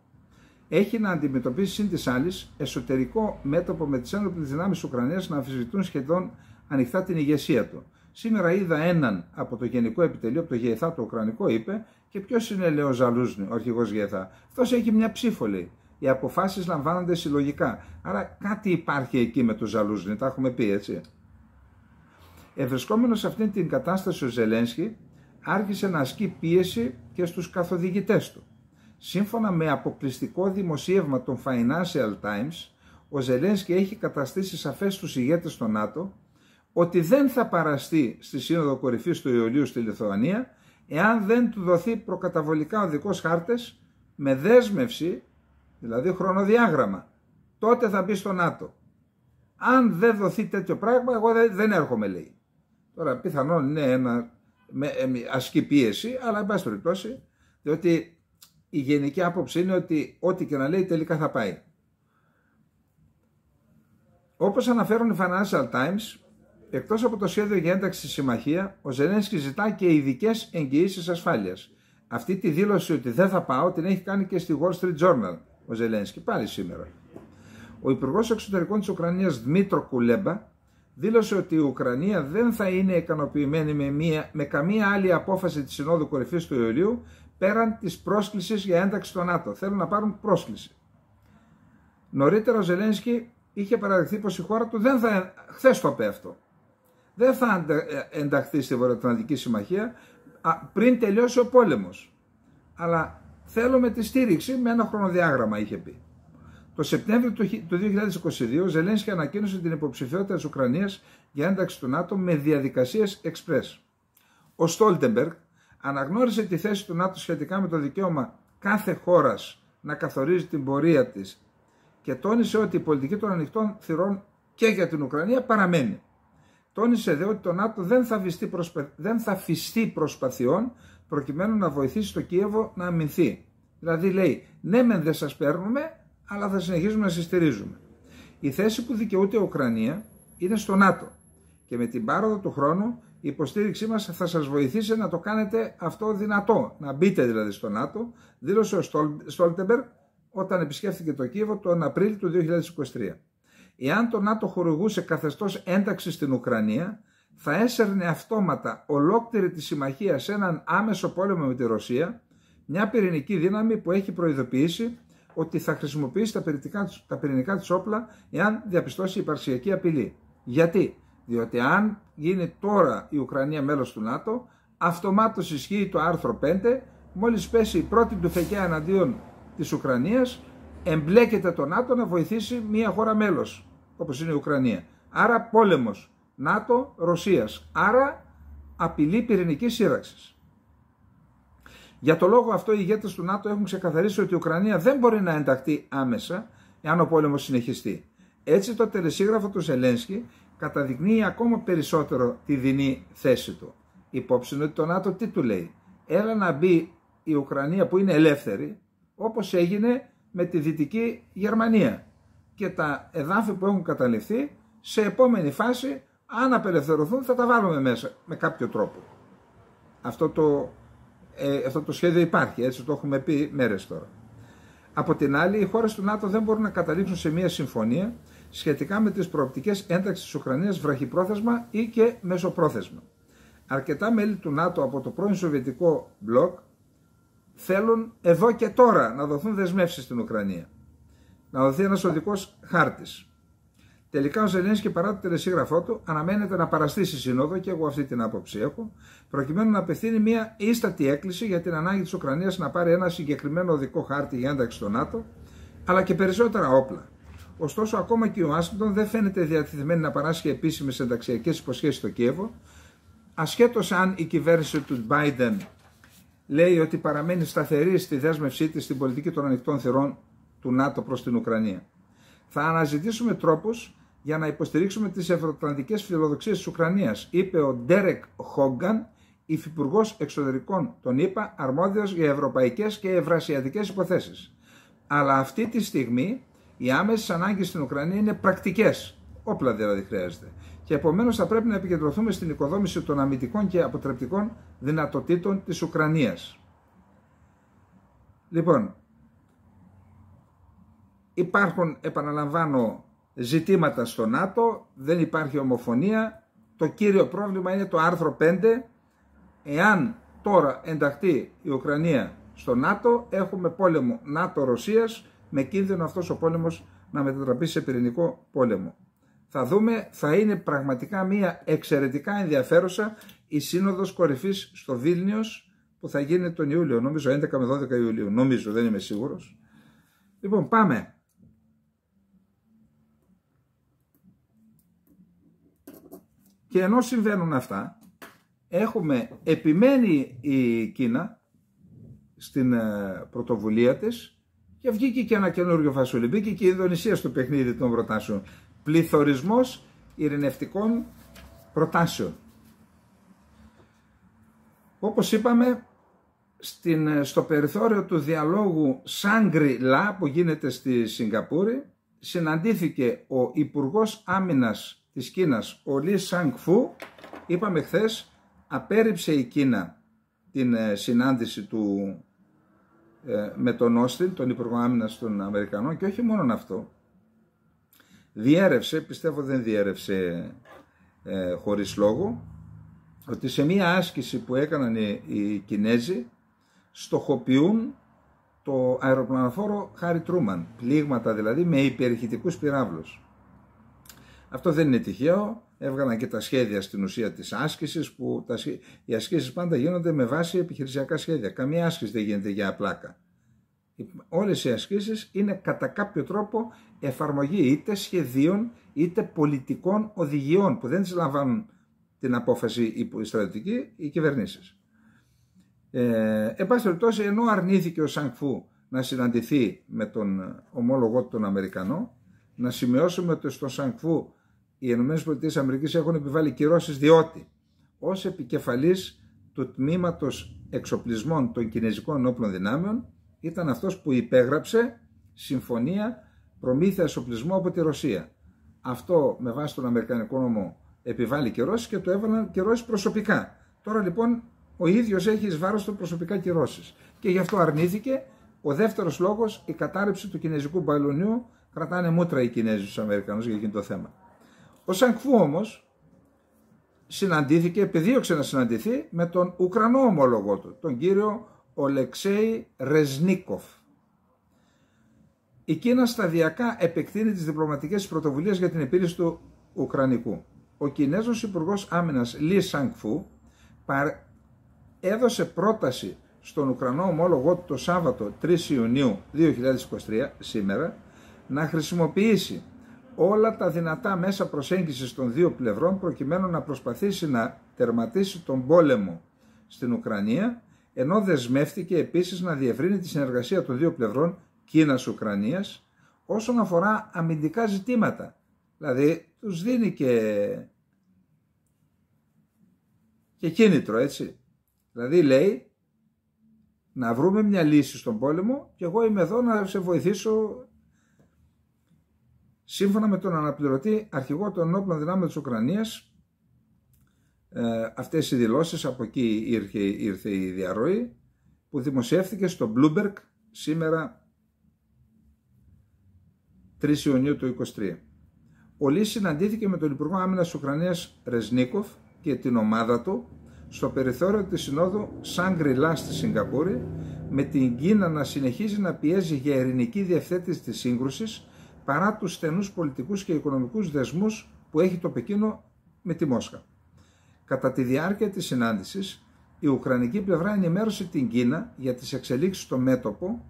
Έχει να αντιμετωπίσει συν της άλλης εσωτερικό μέτωπο με τις ένοπλες δυνάμεις Ουκρανίας να αμφισβητούν σχεδόν ανοιχτά την ηγεσία του. Σήμερα είδα έναν από το Γενικό Επιτελείο, από το ΓΕΘΑ, το Ουκρανικό, είπε και ποιος είναι, λέει ο Ζαλούζνη, ο αρχηγός ΓΕΘΑ. Αυτός έχει μια ψήφο, λέει. Οι αποφάσεις λαμβάνονται συλλογικά. Άρα κάτι υπάρχει εκεί με το Ζαλούζνη, τα έχουμε πει έτσι. Ευρισκόμενος σε αυτήν την κατάσταση ο Ζελένσκι άρχισε να ασκεί πίεση και στους καθοδηγητές του. Σύμφωνα με αποκλειστικό δημοσίευμα των Financial Times, ο Ζελένσκι έχει καταστήσει σαφές στους ηγέτες των ΝΑΤΟ ότι δεν θα παραστεί στη Σύνοδο Κορυφής του Ιωλίου στη Λιθουανία εάν δεν του δοθεί προκαταβολικά δικός χάρτες με δέσμευση, δηλαδή χρονοδιάγραμμα. Τότε θα μπει στο ΝΑΤΟ. Αν δεν δοθεί τέτοιο πράγμα, εγώ δεν έρχομαι, λέει. Τώρα, πιθανόν είναι ένα με, ε, ασκή πίεση, αλλά εν πάση περιπτώσει, διότι η γενική άποψη είναι ότι ό,τι και να λέει τελικά θα πάει. Όπως αναφέρουν οι Financial Times, Εκτός από το σχέδιο για ένταξη στη συμμαχία, ο Ζελένσκι ζητά και ειδικές εγγυήσεις ασφάλειας. Αυτή τη δήλωση ότι δεν θα πάω την έχει κάνει και στη Wall Street Journal ο Ζελένσκι, πάλι σήμερα. Ο Υπουργός Εξωτερικών της Ουκρανίας Δμήτρο Κουλέμπα δήλωσε ότι η Ουκρανία δεν θα είναι ικανοποιημένη με, με καμία άλλη απόφαση της Συνόδου Κορυφής του Ιουλίου πέραν της πρόσκλησης για ένταξη στο ΝΑΤΟ. Θέλουν να πάρουν πρόσκληση. Νωρίτερα ο Ζελένσκι είχε παραδεχθεί πως η χώρα του δεν θα. χθες το πέφτω δεν θα ε, ενταχθεί στη Βορειοατλαντική Συμμαχία πριν τελειώσει ο πόλεμος. Αλλά θέλουμε τη στήριξη με ένα χρονοδιάγραμμα, είχε πει. Το Σεπτέμβριο του 2022, ο Ζελένσκι ανακοίνωσε την υποψηφιότητα της Ουκρανίας για ένταξη του ΝΑΤΟ με διαδικασίες εξπρές. Ο Στόλτεμπεργκ αναγνώρισε τη θέση του ΝΑΤΟ σχετικά με το δικαίωμα κάθε χώρας να καθορίζει την πορεία της και τόνισε ότι η πολιτική των ανοιχτών θυρών και για την Ουκρανία παραμένει. Τόνισε δε ότι το ΝΑΤΟ δεν θα, προσπα... δεν θα φυστεί προσπαθειών προκειμένου να βοηθήσει το Κίεβο να αμυνθεί. Δηλαδή λέει, ναι μεν δεν σας παίρνουμε, αλλά θα συνεχίζουμε να συστηρίζουμε. Η θέση που δικαιούται η Ουκρανία είναι στο ΝΑΤΟ και με την πάροδο του χρόνου η υποστήριξή μας θα σας βοηθήσει να το κάνετε αυτό δυνατό, να μπείτε δηλαδή στο ΝΑΤΟ, δήλωσε ο Στόλτεμπερ όταν επισκέφθηκε το Κίεβο τον Απρίλιο του 2023. Εάν το ΝΑΤΟ χορηγούσε καθεστώς ένταξης στην Ουκρανία, θα έσερνε αυτόματα ολόκληρη τη συμμαχία σε έναν άμεσο πόλεμο με τη Ρωσία, μια πυρηνική δύναμη που έχει προειδοποιήσει ότι θα χρησιμοποιήσει τα πυρηνικά, τα της όπλα εάν διαπιστώσει υπαρσιακή απειλή. Γιατί? Διότι αν γίνει τώρα η Ουκρανία μέλος του ΝΑΤΟ, αυτομάτως ισχύει το άρθρο 5, μόλις πέσει η πρώτη του φεκιά εναντίον της Ουκρανίας, εμπλέκεται το ΝΑΤΟ να βοηθήσει μια χώρα μέλος όπως είναι η Ουκρανία. Άρα πόλεμος ΝΑΤΟ-Ρωσίας. Άρα απειλή πυρηνικής σύραξης. Για το λόγο αυτό οι ηγέτες του ΝΑΤΟ έχουν ξεκαθαρίσει ότι η Ουκρανία δεν μπορεί να ενταχθεί άμεσα εάν ο πόλεμος συνεχιστεί. Έτσι το τελεσίγραφο του Σελένσκι καταδεικνύει ακόμα περισσότερο τη δινή θέση του. Υπόψη ότι το ΝΑΤΟ τι του λέει. Έλα να μπει η Ουκρανία που είναι ελεύθερη όπως έγινε με τη Δυτική Γερμανία και τα εδάφη που έχουν καταληφθεί σε επόμενη φάση αν απελευθερωθούν θα τα βάλουμε μέσα με κάποιο τρόπο. Αυτό το, ε, αυτό το σχέδιο υπάρχει, έτσι το έχουμε πει μέρες τώρα. Από την άλλη, οι χώρες του ΝΑΤΟ δεν μπορούν να καταλήξουν σε μια συμφωνία σχετικά με τις προοπτικές ένταξης της Ουκρανίας βραχυπρόθεσμα ή και μεσοπρόθεσμα. Αρκετά μέλη του ΝΑΤΟ από το πρώην Σοβιετικό μπλοκ θέλουν εδώ και τώρα να δοθούν δεσμεύσεις στην Ουκρανία να δοθεί ένας οδικός χάρτης. Τελικά ο Ζελένσκι παρά το τελεσίγραφό του αναμένεται να παραστεί Σύνοδο και εγώ αυτή την άποψη έχω, προκειμένου να απευθύνει μια ίστατη έκκληση για την ανάγκη της Ουκρανίας να πάρει ένα συγκεκριμένο οδικό χάρτη για ένταξη στο ΝΑΤΟ, αλλά και περισσότερα όπλα. Ωστόσο, ακόμα και ο Άσπιντον δεν φαίνεται διατηρημένη να παράσχει επίσημες ενταξιακές υποσχέσεις στο Κίεβο, ασχέτως αν η κυβέρνηση του Biden λέει ότι παραμένει σταθερή στη δέσμευσή της στην πολιτική των ανοιχτών θυρών του ΝΑΤΟ προς την Ουκρανία. Θα αναζητήσουμε τρόπους για να υποστηρίξουμε τις ευρωατλαντικές φιλοδοξίες της Ουκρανίας, είπε ο Ντέρεκ Χόγκαν, υφυπουργός εξωτερικών των ΗΠΑ, αρμόδιος για ευρωπαϊκές και ευρασιατικές υποθέσεις. Αλλά αυτή τη στιγμή οι άμεσες ανάγκες στην Ουκρανία είναι πρακτικές. Όπλα δηλαδή χρειάζεται. Και επομένως θα πρέπει να επικεντρωθούμε στην οικοδόμηση των αμυντικών και αποτρεπτικών δυνατοτήτων της Ουκρανίας. Λοιπόν, Υπάρχουν, επαναλαμβάνω, ζητήματα στο ΝΑΤΟ, δεν υπάρχει ομοφωνία. Το κύριο πρόβλημα είναι το άρθρο 5. Εάν τώρα ενταχθεί η Ουκρανία στο ΝΑΤΟ, έχουμε πόλεμο ΝΑΤΟ-Ρωσίας, με κίνδυνο αυτός ο πόλεμος να μετατραπεί σε πυρηνικό πόλεμο. Θα δούμε, θα είναι πραγματικά μια εξαιρετικά ενδιαφέρουσα η σύνοδος κορυφής στο Βίλνιος που θα γίνει τον Ιούλιο, νομίζω 11 με 12 Ιουλίου, νομίζω δεν είμαι σίγουρος. Λοιπόν πάμε. Και ενώ συμβαίνουν αυτά, έχουμε επιμένει η Κίνα στην ε, πρωτοβουλία της και βγήκε και ένα καινούριο φασούλι. και η Ινδονησία στο παιχνίδι των προτάσεων. Πληθωρισμός ειρηνευτικών προτάσεων. Όπως είπαμε, στην, ε, στο περιθώριο του διαλόγου Σάγκρι-Λα που γίνεται στη Σιγκαπούρη συναντήθηκε ο Υπουργός Άμυνας της Κίνας. Ο Λι Σανκ είπαμε χθες, απέρριψε η Κίνα την ε, συνάντηση του ε, με τον Όστιν, τον Υπουργό Άμυνας των Αμερικανών και όχι μόνο αυτό. Διέρευσε, πιστεύω δεν διέρευσε ε, χωρίς λόγο, ότι σε μία άσκηση που έκαναν οι, Κινέζοι στοχοποιούν το αεροπλανοφόρο Χάρι Τρούμαν, πλήγματα δηλαδή με υπερηχητικούς πυράβλους. Αυτό δεν είναι τυχαίο. Έβγαλαν και τα σχέδια στην ουσία της άσκησης, που οι ασκήσεις πάντα γίνονται με βάση επιχειρησιακά σχέδια. Καμία άσκηση δεν γίνεται για απλάκα. Όλες οι ασκήσεις είναι κατά κάποιο τρόπο εφαρμογή είτε σχεδίων είτε πολιτικών οδηγιών που δεν τις λαμβάνουν την απόφαση οι στρατιωτικοί, οι κυβερνήσεις. Ε, εν πάση περιπτώσει, ενώ αρνήθηκε ο Σανκφού να συναντηθεί με τον ομόλογό του τον Αμερικανό, να σημειώσουμε ότι στον Σανκφού οι ΗΠΑ έχουν επιβάλει κυρώσεις διότι ως επικεφαλής του τμήματος εξοπλισμών των Κινέζικων Όπλων Δυνάμεων ήταν αυτός που υπέγραψε συμφωνία προμήθεια εξοπλισμού από τη Ρωσία. Αυτό με βάση τον Αμερικανικό νόμο επιβάλλει κυρώσεις και το έβαλαν κυρώσεις προσωπικά. Τώρα λοιπόν ο ίδιος έχει εις βάρος του προσωπικά κυρώσεις. και γι' αυτό αρνήθηκε. Ο δεύτερος λόγος, η κατάρρευση του κινέζικου μπαλονιού κρατάνε μούτρα οι Κινέζοι στους για εκείνο το θέμα. Ο Σανκφού όμως, συναντήθηκε, επιδίωξε να συναντηθεί με τον Ουκρανό ομόλογό του, τον κύριο Ολεξέη Ρεζνίκοφ. Η Κίνα σταδιακά επεκτείνει τις διπλωματικές πρωτοβουλίες για την επίλυση του Ουκρανικού. Ο Κινέζος Υπουργός Άμυνας Λι Σανκφού έδωσε πρόταση στον Ουκρανό ομόλογό του το Σάββατο 3 Ιουνίου 2023, σήμερα, να χρησιμοποιήσει όλα τα δυνατά μέσα προσέγγισης των δύο πλευρών προκειμένου να προσπαθήσει να τερματίσει τον πόλεμο στην Ουκρανία, ενώ δεσμεύτηκε επίσης να διευρύνει τη συνεργασία των δύο πλευρών Κίνας-Ουκρανίας όσον αφορά αμυντικά ζητήματα. Δηλαδή τους δίνει και, και κίνητρο έτσι. Δηλαδή λέει να βρούμε μια λύση στον πόλεμο και εγώ είμαι εδώ να σε βοηθήσω Σύμφωνα με τον αναπληρωτή αρχηγό των όπλων δυνάμεων της Ουκρανίας, ε, αυτές οι δηλώσεις, από εκεί ήρθε, ήρθε η διαρροή, που δημοσιεύθηκε στο Bloomberg σήμερα 3 Ιουνίου του 2023. Ο Λύση συναντήθηκε με τον Υπουργό Άμυνας της Ουκρανίας Ρεσνίκοφ και την ομάδα του στο περιθώριο της συνόδου Σάνγκριλά στη Σιγκαπούρη, με την Κίνα να συνεχίζει να πιέζει για ειρηνική διευθέτηση της σύγκρουσης παρά τους στενούς πολιτικούς και οικονομικούς δεσμούς που έχει το Πεκίνο με τη Μόσχα. Κατά τη διάρκεια της συνάντησης, η Ουκρανική πλευρά ενημέρωσε την Κίνα για τις εξελίξεις στο μέτωπο,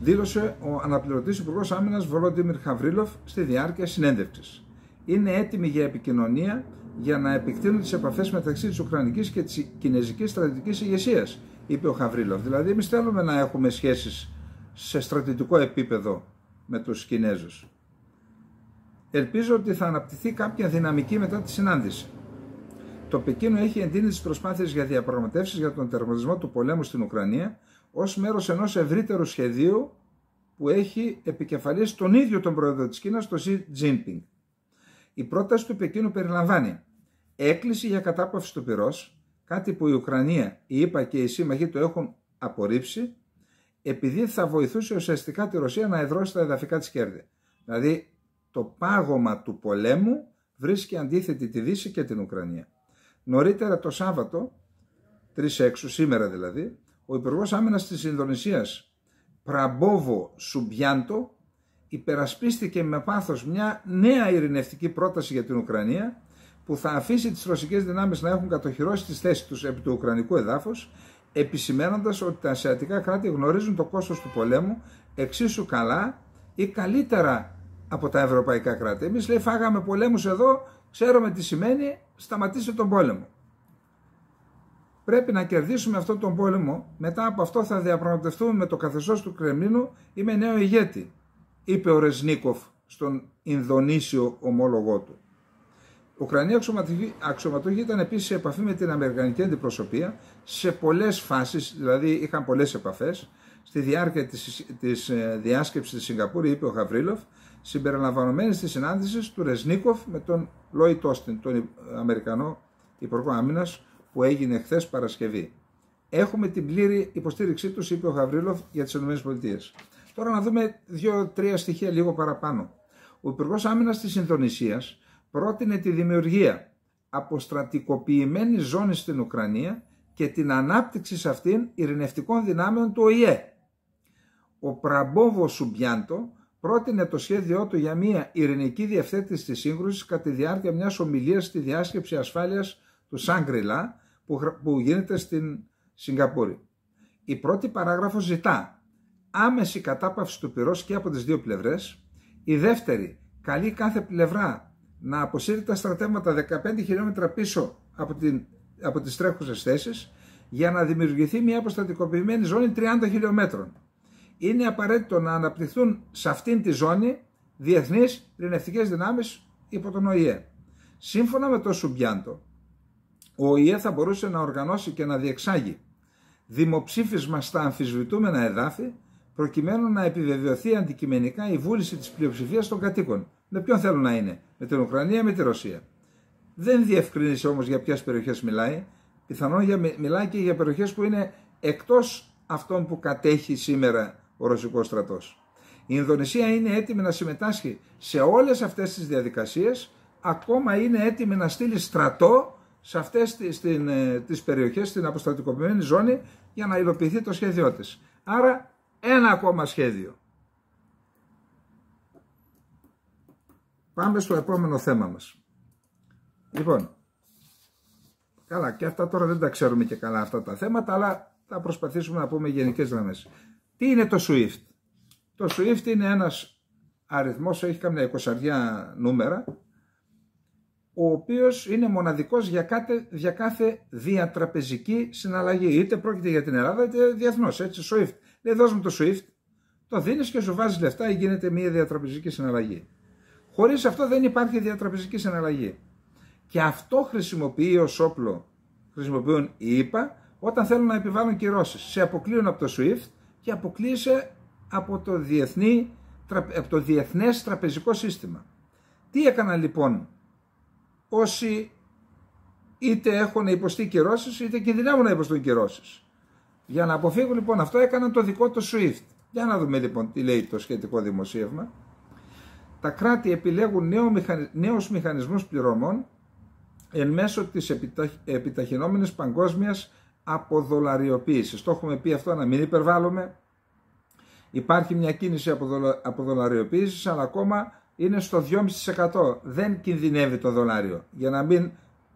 δήλωσε ο αναπληρωτής Υπουργός Άμυνας Βολοντιμιρ Χαβρίλοφ στη διάρκεια συνέντευξης. Είναι έτοιμη για επικοινωνία για να επεκτείνουν τις επαφές μεταξύ της Ουκρανικής και της Κινέζικης στρατητικής ηγεσίας, είπε ο Χαβρίλοφ. Δηλαδή, εμείς θέλουμε να έχουμε σχέσεις σε στρατητικό επίπεδο με τους Κινέζους. Ελπίζω ότι θα αναπτυχθεί κάποια δυναμική μετά τη συνάντηση. Το Πεκίνο έχει εντείνει τις προσπάθειες για διαπραγματεύσεις για τον τερματισμό του πολέμου στην Ουκρανία ως μέρος ενός ευρύτερου σχεδίου που έχει επικεφαλίσει τον ίδιο τον πρόεδρο της Κίνας, τον Xi Jinping. Η πρόταση του Πεκίνου περιλαμβάνει έκκληση για κατάπαυση του πυρός, κάτι που η Ουκρανία, η ΕΠΑ και οι σύμμαχοι το έχουν απορρίψει επειδή θα βοηθούσε ουσιαστικά τη Ρωσία να εδρώσει τα εδαφικά της κέρδη. Δηλαδή το πάγωμα του πολέμου βρίσκει αντίθετη τη Δύση και την Ουκρανία. Νωρίτερα το Σάββατο, 3 3-6 σήμερα δηλαδή, ο Υπουργός Άμυνας της Ινδονησίας, Πραμπόβο Σουμπιάντο, υπερασπίστηκε με πάθος μια νέα ειρηνευτική πρόταση για την Ουκρανία που θα αφήσει τις ρωσικές δυνάμεις να έχουν κατοχυρώσει τις θέσεις τους επί του Ουκρανικού εδάφους επισημένοντας ότι τα ασιατικά κράτη γνωρίζουν το κόστος του πολέμου εξίσου καλά ή καλύτερα από τα ευρωπαϊκά κράτη. Εμείς λέει φάγαμε πολέμους εδώ, ξέρουμε τι σημαίνει, σταματήστε τον πόλεμο. Πρέπει να κερδίσουμε αυτόν τον πόλεμο, μετά από αυτό θα διαπραγματευτούμε με το καθεστώς του Κρεμλίνου ή με νέο ηγέτη, είπε ο Ρεσνίκοφ στον Ινδονήσιο ομόλογό του. Ουκρανία αξιωματούχη ήταν επίσης σε επαφή με την Αμερικανική αντιπροσωπεία σε πολλές φάσεις, δηλαδή είχαν πολλές επαφές. Στη διάρκεια της ε, διάσκεψης της Σιγκαπούρη, είπε ο Χαβρίλοφ συμπεριλαμβανομένης της συνάντησης του Ρεσνίκοφ με τον Λόι Τόστιν, τον Αμερικανό Υπουργό Άμυνας, που έγινε χθες Παρασκευή. Έχουμε την πλήρη υποστήριξή τους, είπε ο Χαβρίλοφ, για τις ΗΠΑ. Τώρα να δούμε δύο-τρία στοιχεία λίγο παραπάνω. Ο Υπουργός Άμυνας της Ινδονησίας πρότεινε τη δημιουργία αποστρατικοποιημένης ζώνης στην Ουκρανία και την ανάπτυξη σε αυτήν ειρηνευτικών δυνάμεων του ΟΗΕ. Ο Πραμπόβο Σουμπιάντο πρότεινε το σχέδιό του για μια ειρηνική διευθέτηση της σύγκρουσης κατά τη διάρκεια μιας ομιλίας στη διάσκεψη ασφάλειας του Σάγκριλα που γίνεται στην Σιγκαπούρη. Η πρώτη παράγραφος ζητά άμεση κατάπαυση του πυρός και από τις δύο πλευρές. Η δεύτερη καλεί κάθε πλευρά να αποσύρει τα στρατεύματα 15 χιλιόμετρα πίσω από, την, από τις τρέχουσες θέσεις για να δημιουργηθεί μια αποστατικοποιημένη ζώνη 30 χιλιόμετρων. Είναι απαραίτητο να αναπτυχθούν σε αυτήν τη ζώνη διεθνείς ειρηνευτικές δυνάμεις υπό τον ΟΗΕ. Σύμφωνα με το Σουμπιάντο, ο ΟΗΕ θα μπορούσε να οργανώσει και να διεξάγει δημοψήφισμα στα αμφισβητούμενα εδάφη προκειμένου να επιβεβαιωθεί αντικειμενικά η βούληση της πλειοψηφίας των κατοίκων. Με ποιον θέλουν να είναι, με την Ουκρανία, με τη Ρωσία. Δεν διευκρίνησε όμως για ποιες περιοχές μιλάει, πιθανόν για, μιλάει και για περιοχές που είναι εκτός αυτών που κατέχει σήμερα ο Ρωσικός στρατός. Η Ινδονησία είναι έτοιμη να συμμετάσχει σε όλες αυτές τις διαδικασίες, ακόμα είναι έτοιμη να στείλει στρατό σε αυτές τις περιοχές στην ε, αποστατικοποιημένη ζώνη, για να υλοποιηθεί το σχέδιό της. Άρα ένα ακόμα σχέδιο. Πάμε στο επόμενο θέμα μας. Λοιπόν, καλά και αυτά τώρα δεν τα ξέρουμε και καλά αυτά τα θέματα, αλλά θα προσπαθήσουμε να πούμε γενικές γραμμές. Τι είναι το SWIFT. Το SWIFT είναι ένας αριθμός, έχει κάμια εικοσαριά νούμερα, ο οποίος είναι μοναδικός για κάθε, για κάθε διατραπεζική συναλλαγή. Είτε πρόκειται για την Ελλάδα είτε διεθνώς, έτσι, SWIFT. Λέει δώσ' το SWIFT, το δίνεις και σου βάζεις λεφτά ή γίνεται μια διατραπεζική συναλλαγή. Χωρίς αυτό δεν υπάρχει διατραπεζική συναλλαγή. Και αυτό χρησιμοποιεί ως όπλο, χρησιμοποιούν οι ΙΠΑ, όταν θέλουν να επιβάλλουν κυρώσεις. Σε αποκλείουν από το SWIFT και αποκλείσε από το, διεθνή, το διεθνές τραπεζικό σύστημα. Τι έκαναν λοιπόν όσοι είτε έχουν υποστεί κυρώσεις είτε κινδυνεύουν να υποστούν κυρώσεις. Για να αποφύγουν λοιπόν αυτό έκαναν το δικό τους SWIFT. Για να δούμε λοιπόν τι λέει το σχετικό δημοσίευμα τα κράτη επιλέγουν νέο μηχανισμού νέους μηχανισμούς πληρωμών εν μέσω της επιταχ... επιταχυνόμενης παγκόσμιας αποδολαριοποίησης. Το έχουμε πει αυτό να μην υπερβάλλουμε. Υπάρχει μια κίνηση αποδολαριοποίησης αλλά ακόμα είναι στο 2,5%. Δεν κινδυνεύει το δολάριο για να μην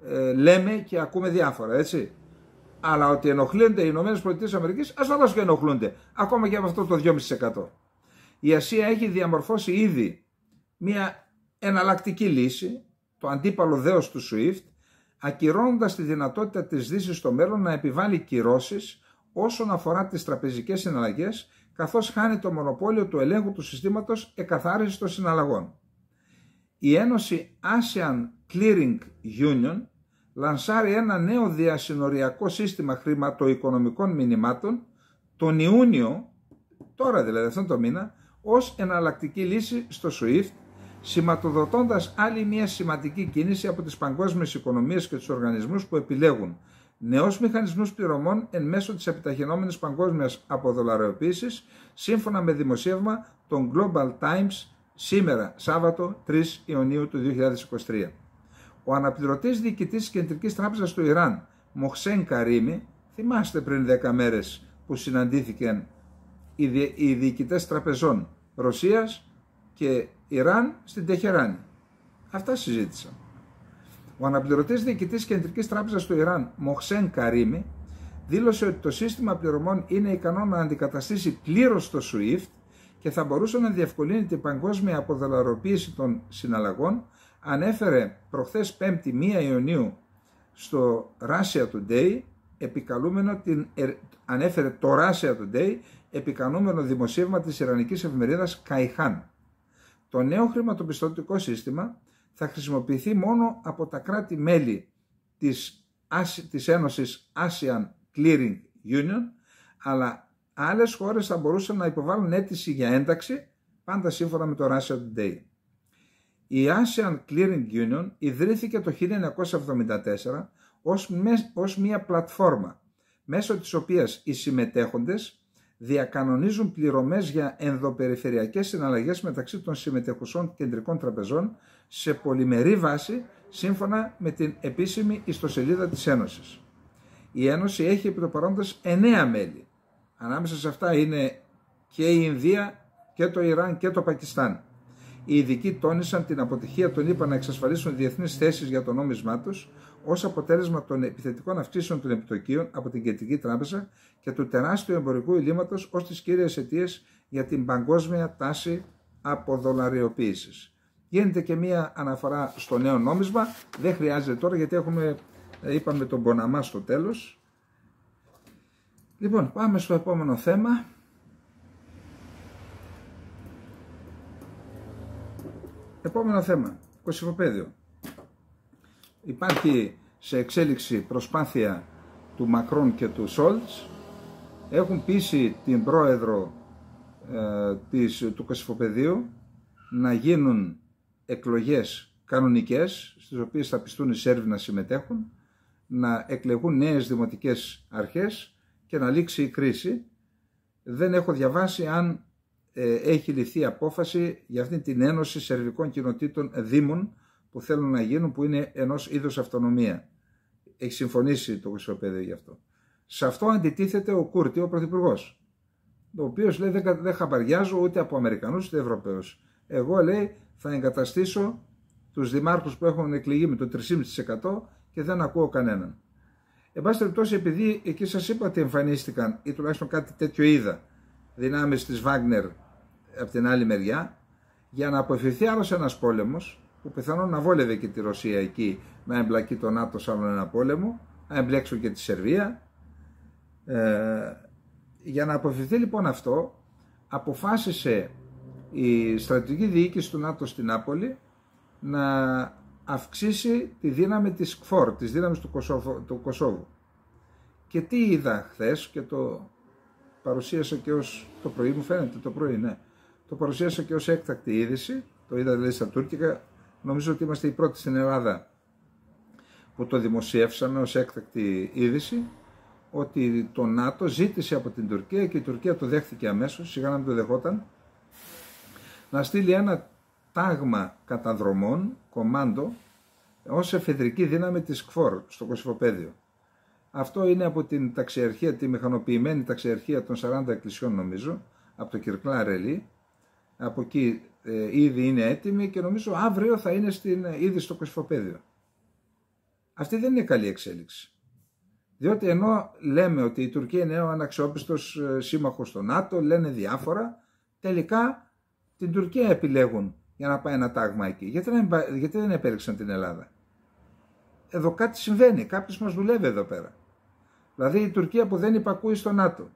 ε, λέμε και ακούμε διάφορα έτσι. Αλλά ότι ενοχλούνται οι ΗΠΑ, ασφαλώ και ενοχλούνται, ακόμα και από αυτό το 2,5%. Η Ασία έχει διαμορφώσει ήδη μια εναλλακτική λύση, το αντίπαλο δέος του SWIFT, ακυρώνοντας τη δυνατότητα της δύσης στο μέλλον να επιβάλλει κυρώσεις όσον αφορά τις τραπεζικές συναλλαγές, καθώς χάνει το μονοπόλιο του ελέγχου του συστήματος εκαθάρισης των συναλλαγών. Η Ένωση Asian Clearing Union λανσάρει ένα νέο διασυνοριακό σύστημα χρηματοοικονομικών μηνυμάτων τον Ιούνιο, τώρα δηλαδή αυτόν τον μήνα, ως εναλλακτική λύση στο SWIFT σηματοδοτώντας άλλη μια σημαντική κίνηση από τις παγκόσμιες οικονομίες και τους οργανισμούς που επιλέγουν νέους μηχανισμούς πληρωμών εν μέσω της επιταχυνόμενης παγκόσμιας αποδολαριοποίησης, σύμφωνα με δημοσίευμα των Global Times σήμερα, Σάββατο 3 Ιουνίου του 2023. Ο αναπληρωτής διοικητής Κεντρικής Τράπεζας του Ιράν, Μοχσέν Καρίμι, θυμάστε πριν 10 μέρες που συναντήθηκαν οι διοικητές τραπεζών Ρωσίας και Ιράν στην Τεχεράνη. Αυτά συζήτησαν. Ο αναπληρωτής διοικητής Κεντρικής Τράπεζας του Ιράν, Μοχσέν Καρίμι, δήλωσε ότι το σύστημα πληρωμών είναι ικανό να αντικαταστήσει πλήρως το SWIFT και θα μπορούσε να διευκολύνει την παγκόσμια αποδολαροποίηση των συναλλαγών, ανέφερε προχθές 5η 1 Ιουνίου στο Russia Today, επικαλούμενο την, ανέφερε το Russia Today, επικαλούμενο δημοσίευμα της Ιρανικής εφημερίδας Καϊχάν. Το νέο χρηματοπιστωτικό σύστημα θα χρησιμοποιηθεί μόνο από τα κράτη-μέλη της, της Ένωσης Asian Clearing Union, αλλά άλλες χώρες θα μπορούσαν να υποβάλουν αίτηση για ένταξη, πάντα σύμφωνα με το Russia Today. Η Asian Clearing Union ιδρύθηκε το 1974 ως, ως μια πλατφόρμα μέσω της οποίας οι συμμετέχοντες διακανονίζουν πληρωμές για ενδοπεριφερειακές συναλλαγές μεταξύ των συμμετεχουσών κεντρικών τραπεζών σε πολυμερή βάση σύμφωνα με την επίσημη ιστοσελίδα της Ένωσης. Η Ένωση έχει επί το παρόντας 9 μέλη. Ανάμεσα σε αυτά είναι και η Ινδία και το Ιράν και το Πακιστάν. Οι ειδικοί τόνισαν την αποτυχία των ΗΠΑ να εξασφαλίσουν διεθνείς θέσεις για το νόμισμά τους, ως αποτέλεσμα των επιθετικών αυξήσεων των επιτοκίων από την Κεντρική Τράπεζα και του τεράστιου εμπορικού ελλείμματος ως τις κύριες αιτίες για την παγκόσμια τάση αποδολαριοποίησης. Γίνεται και μία αναφορά στο νέο νόμισμα. Δεν χρειάζεται τώρα γιατί έχουμε, ε, είπαμε τον Ποναμά στο τέλος. Λοιπόν, πάμε στο επόμενο θέμα. Επόμενο θέμα, κοσυφοπαίδιο. Υπάρχει σε εξέλιξη προσπάθεια του Μακρόν και του Σόλτς. Έχουν πείσει την πρόεδρο ε, της, του Κωσυφοπεδίου να γίνουν εκλογές κανονικές, στις οποίες θα πιστούν οι Σέρβοι να συμμετέχουν, να εκλεγούν νέες δημοτικές αρχές και να λήξει η κρίση. Δεν έχω διαβάσει αν ε, έχει ληφθεί απόφαση για αυτή την Ένωση Σερβικών Κοινοτήτων Δήμων, που θέλουν να γίνουν, που είναι ενός είδους αυτονομία. Έχει συμφωνήσει το Χρυσοπέδιο γι' αυτό. Σε αυτό αντιτίθεται ο Κούρτη, ο Πρωθυπουργός, ο οποίος λέει δεν, χαμπαριάζω ούτε από Αμερικανούς ούτε Ευρωπαίους. Εγώ λέει θα εγκαταστήσω τους δημάρχους που έχουν εκλεγεί με το 3,5% και δεν ακούω κανέναν. Εν πάση περιπτώσει, επειδή εκεί σας είπα ότι εμφανίστηκαν ή τουλάχιστον κάτι τέτοιο είδα δυνάμεις της Βάγνερ από την άλλη μεριά, για να αποφευθεί άλλος ένας πόλεμος, που πιθανόν να βόλευε και τη Ρωσία εκεί να εμπλακεί το ΝΑΤΟ σαν ένα πόλεμο, να εμπλέξουν και τη Σερβία. Ε, για να αποφευθεί λοιπόν αυτό, αποφάσισε η στρατηγική διοίκηση του ΝΑΤΟ στην Νάπολη να αυξήσει τη δύναμη της ΚΦΟΡ, της δύναμης του, Κωσόβου. Και τι είδα χθες, και το παρουσίασα και ως το πρωί μου το πρωί ναι. το παρουσίασα και ως έκτακτη είδηση, το είδα δηλαδή στα τουρκικά, νομίζω ότι είμαστε οι πρώτοι στην Ελλάδα που το δημοσιεύσαμε ως έκτακτη είδηση, ότι το ΝΑΤΟ ζήτησε από την Τουρκία και η Τουρκία το δέχθηκε αμέσως, σιγά να μην το δεχόταν, να στείλει ένα τάγμα καταδρομών, κομάντο, ως εφεδρική δύναμη της ΚΦΟΡ στο Κωσυφοπαίδιο. Αυτό είναι από την ταξιαρχία, τη μηχανοποιημένη ταξιαρχία των 40 εκκλησιών νομίζω, από το Κυρκλά Από εκεί ε, ήδη είναι έτοιμη και νομίζω αύριο θα είναι στην, ε, ήδη στο κοσφοπέδιο. Αυτή δεν είναι καλή εξέλιξη. Διότι ενώ λέμε ότι η Τουρκία είναι ο αναξιόπιστος ε, σύμμαχος στο ΝΑΤΟ, λένε διάφορα, τελικά την Τουρκία επιλέγουν για να πάει ένα τάγμα εκεί. Γιατί, δεν, γιατί δεν την Ελλάδα. Εδώ κάτι συμβαίνει, κάποιος μας δουλεύει εδώ πέρα. Δηλαδή η Τουρκία που δεν υπακούει στο ΝΑΤΟ,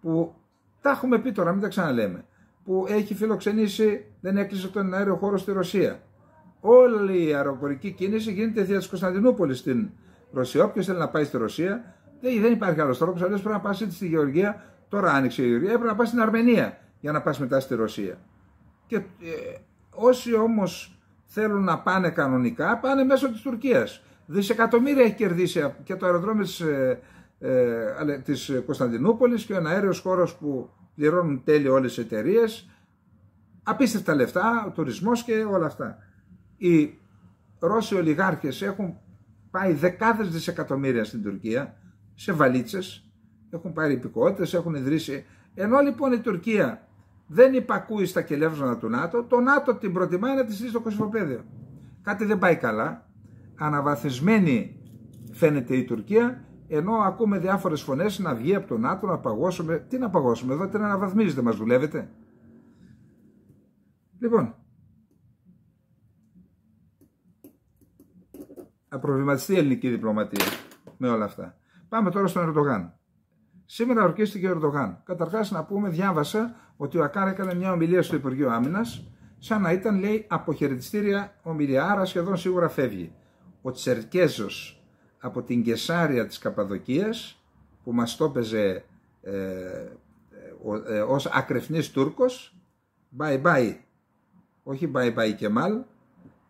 που τα έχουμε πει τώρα, μην τα ξαναλέμε, που έχει φιλοξενήσει, δεν έκλεισε τον αέριο χώρο στη Ρωσία. Όλη η αεροπορική κίνηση γίνεται δια της Κωνσταντινούπολης στην Ρωσία. Όποιος θέλει να πάει στη Ρωσία, δεν υπάρχει άλλος τρόπος. Αλλιώς πρέπει να πας στη Γεωργία. Τώρα άνοιξε η Γεωργία, πρέπει να πας στην Αρμενία για να πας μετά στη Ρωσία. Και ε, όσοι όμως θέλουν να πάνε κανονικά, πάνε μέσω της Τουρκίας. Δισεκατομμύρια έχει κερδίσει και το αεροδρόμιο της ε, ε, της και ο αέριο χώρος που πληρώνουν τέλειο όλες οι εταιρείες, απίστευτα λεφτά, ο τουρισμός και όλα αυτά. Οι Ρώσοι ολιγάρχες έχουν πάει δεκάδες δισεκατομμύρια στην Τουρκία, σε βαλίτσες, έχουν πάρει υπηκότητες, έχουν ιδρύσει. Ενώ λοιπόν η Τουρκία δεν υπακούει στα κελεύσματα του ΝΑΤΟ, το ΝΑΤΟ την προτιμάει να τη στείλει στο κοσμοπέδιο. Κάτι δεν πάει καλά, αναβαθισμένη φαίνεται η Τουρκία ενώ ακούμε διάφορες φωνές να βγει από τον Άτομο να παγώσουμε. Τι να παγώσουμε, εδώ την αναβαθμίζετε, μας δουλεύετε. Λοιπόν, απροβληματιστεί η ελληνική διπλωματία με όλα αυτά. Πάμε τώρα στον Ερντογάν. Σήμερα ορκίστηκε ο Ερντογάν. Καταρχάς να πούμε, διάβασα ότι ο Ακάρα έκανε μια ομιλία στο Υπουργείο Άμυνας, σαν να ήταν λέει αποχαιρετιστήρια ομιλία, άρα σχεδόν σίγουρα φεύγει. Ο Τσερκέζος από την Κεσάρια της Καπαδοκίας που μας το έπαιζε ε, ε, ως ακρεφνής Τούρκος bye bye όχι bye bye μάλ,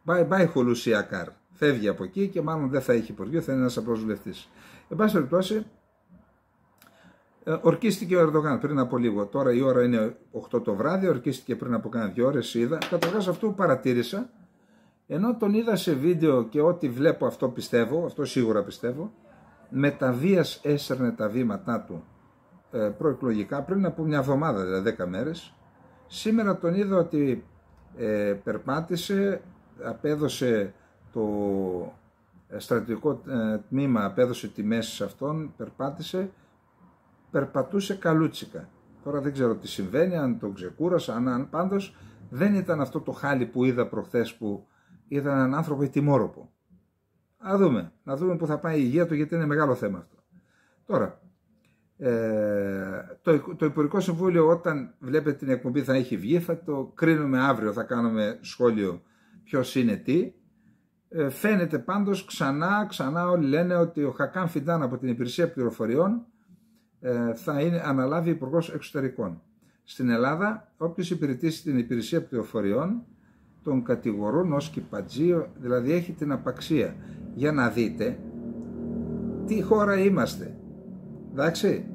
bye bye Χουλουσιακάρ φεύγει από εκεί και μάλλον δεν θα έχει υπουργείο θα είναι ένας απλός βουλευτής εν πάση περιπτώσει ε, Ορκίστηκε ο Ερντογάν πριν από λίγο. Τώρα η ώρα είναι 8 το βράδυ, ορκίστηκε πριν από κάνα δύο ώρες. Είδα. Καταρχάς αυτό που παρατήρησα ενώ τον είδα σε βίντεο και ό,τι βλέπω αυτό πιστεύω, αυτό σίγουρα πιστεύω, με τα έσαιρνε τα βήματά του ε, προεκλογικά πριν από μια εβδομάδα, δηλαδή 10 μέρες. Σήμερα τον είδα ότι ε, περπάτησε, απέδωσε το ε, στρατηγικό τμήμα, απέδωσε τη μέση σε αυτόν, περπάτησε, περπατούσε καλούτσικα. Τώρα δεν ξέρω τι συμβαίνει, αν τον ξεκούρασα, αν, αν πάντως δεν ήταν αυτό το χάλι που είδα προχθές που ήταν έναν άνθρωπο τιμόροπο. Α δούμε, να δούμε που θα πάει η υγεία του, γιατί είναι μεγάλο θέμα αυτό. Τώρα, ε, το, το Υπουργικό Συμβούλιο όταν βλέπετε την εκπομπή θα έχει βγει, θα το κρίνουμε αύριο, θα κάνουμε σχόλιο ποιος είναι τι. Ε, φαίνεται πάντως ξανά, ξανά όλοι λένε ότι ο Χακάν Φιντάν από την Υπηρεσία Πληροφοριών ε, θα είναι, αναλάβει Υπουργός Εξωτερικών. Στην Ελλάδα, όποιος υπηρετήσει την Υπηρεσία Πληροφοριών τον κατηγορούν ως κυπατζίο, δηλαδή έχει την απαξία. Για να δείτε τι χώρα είμαστε. Εντάξει,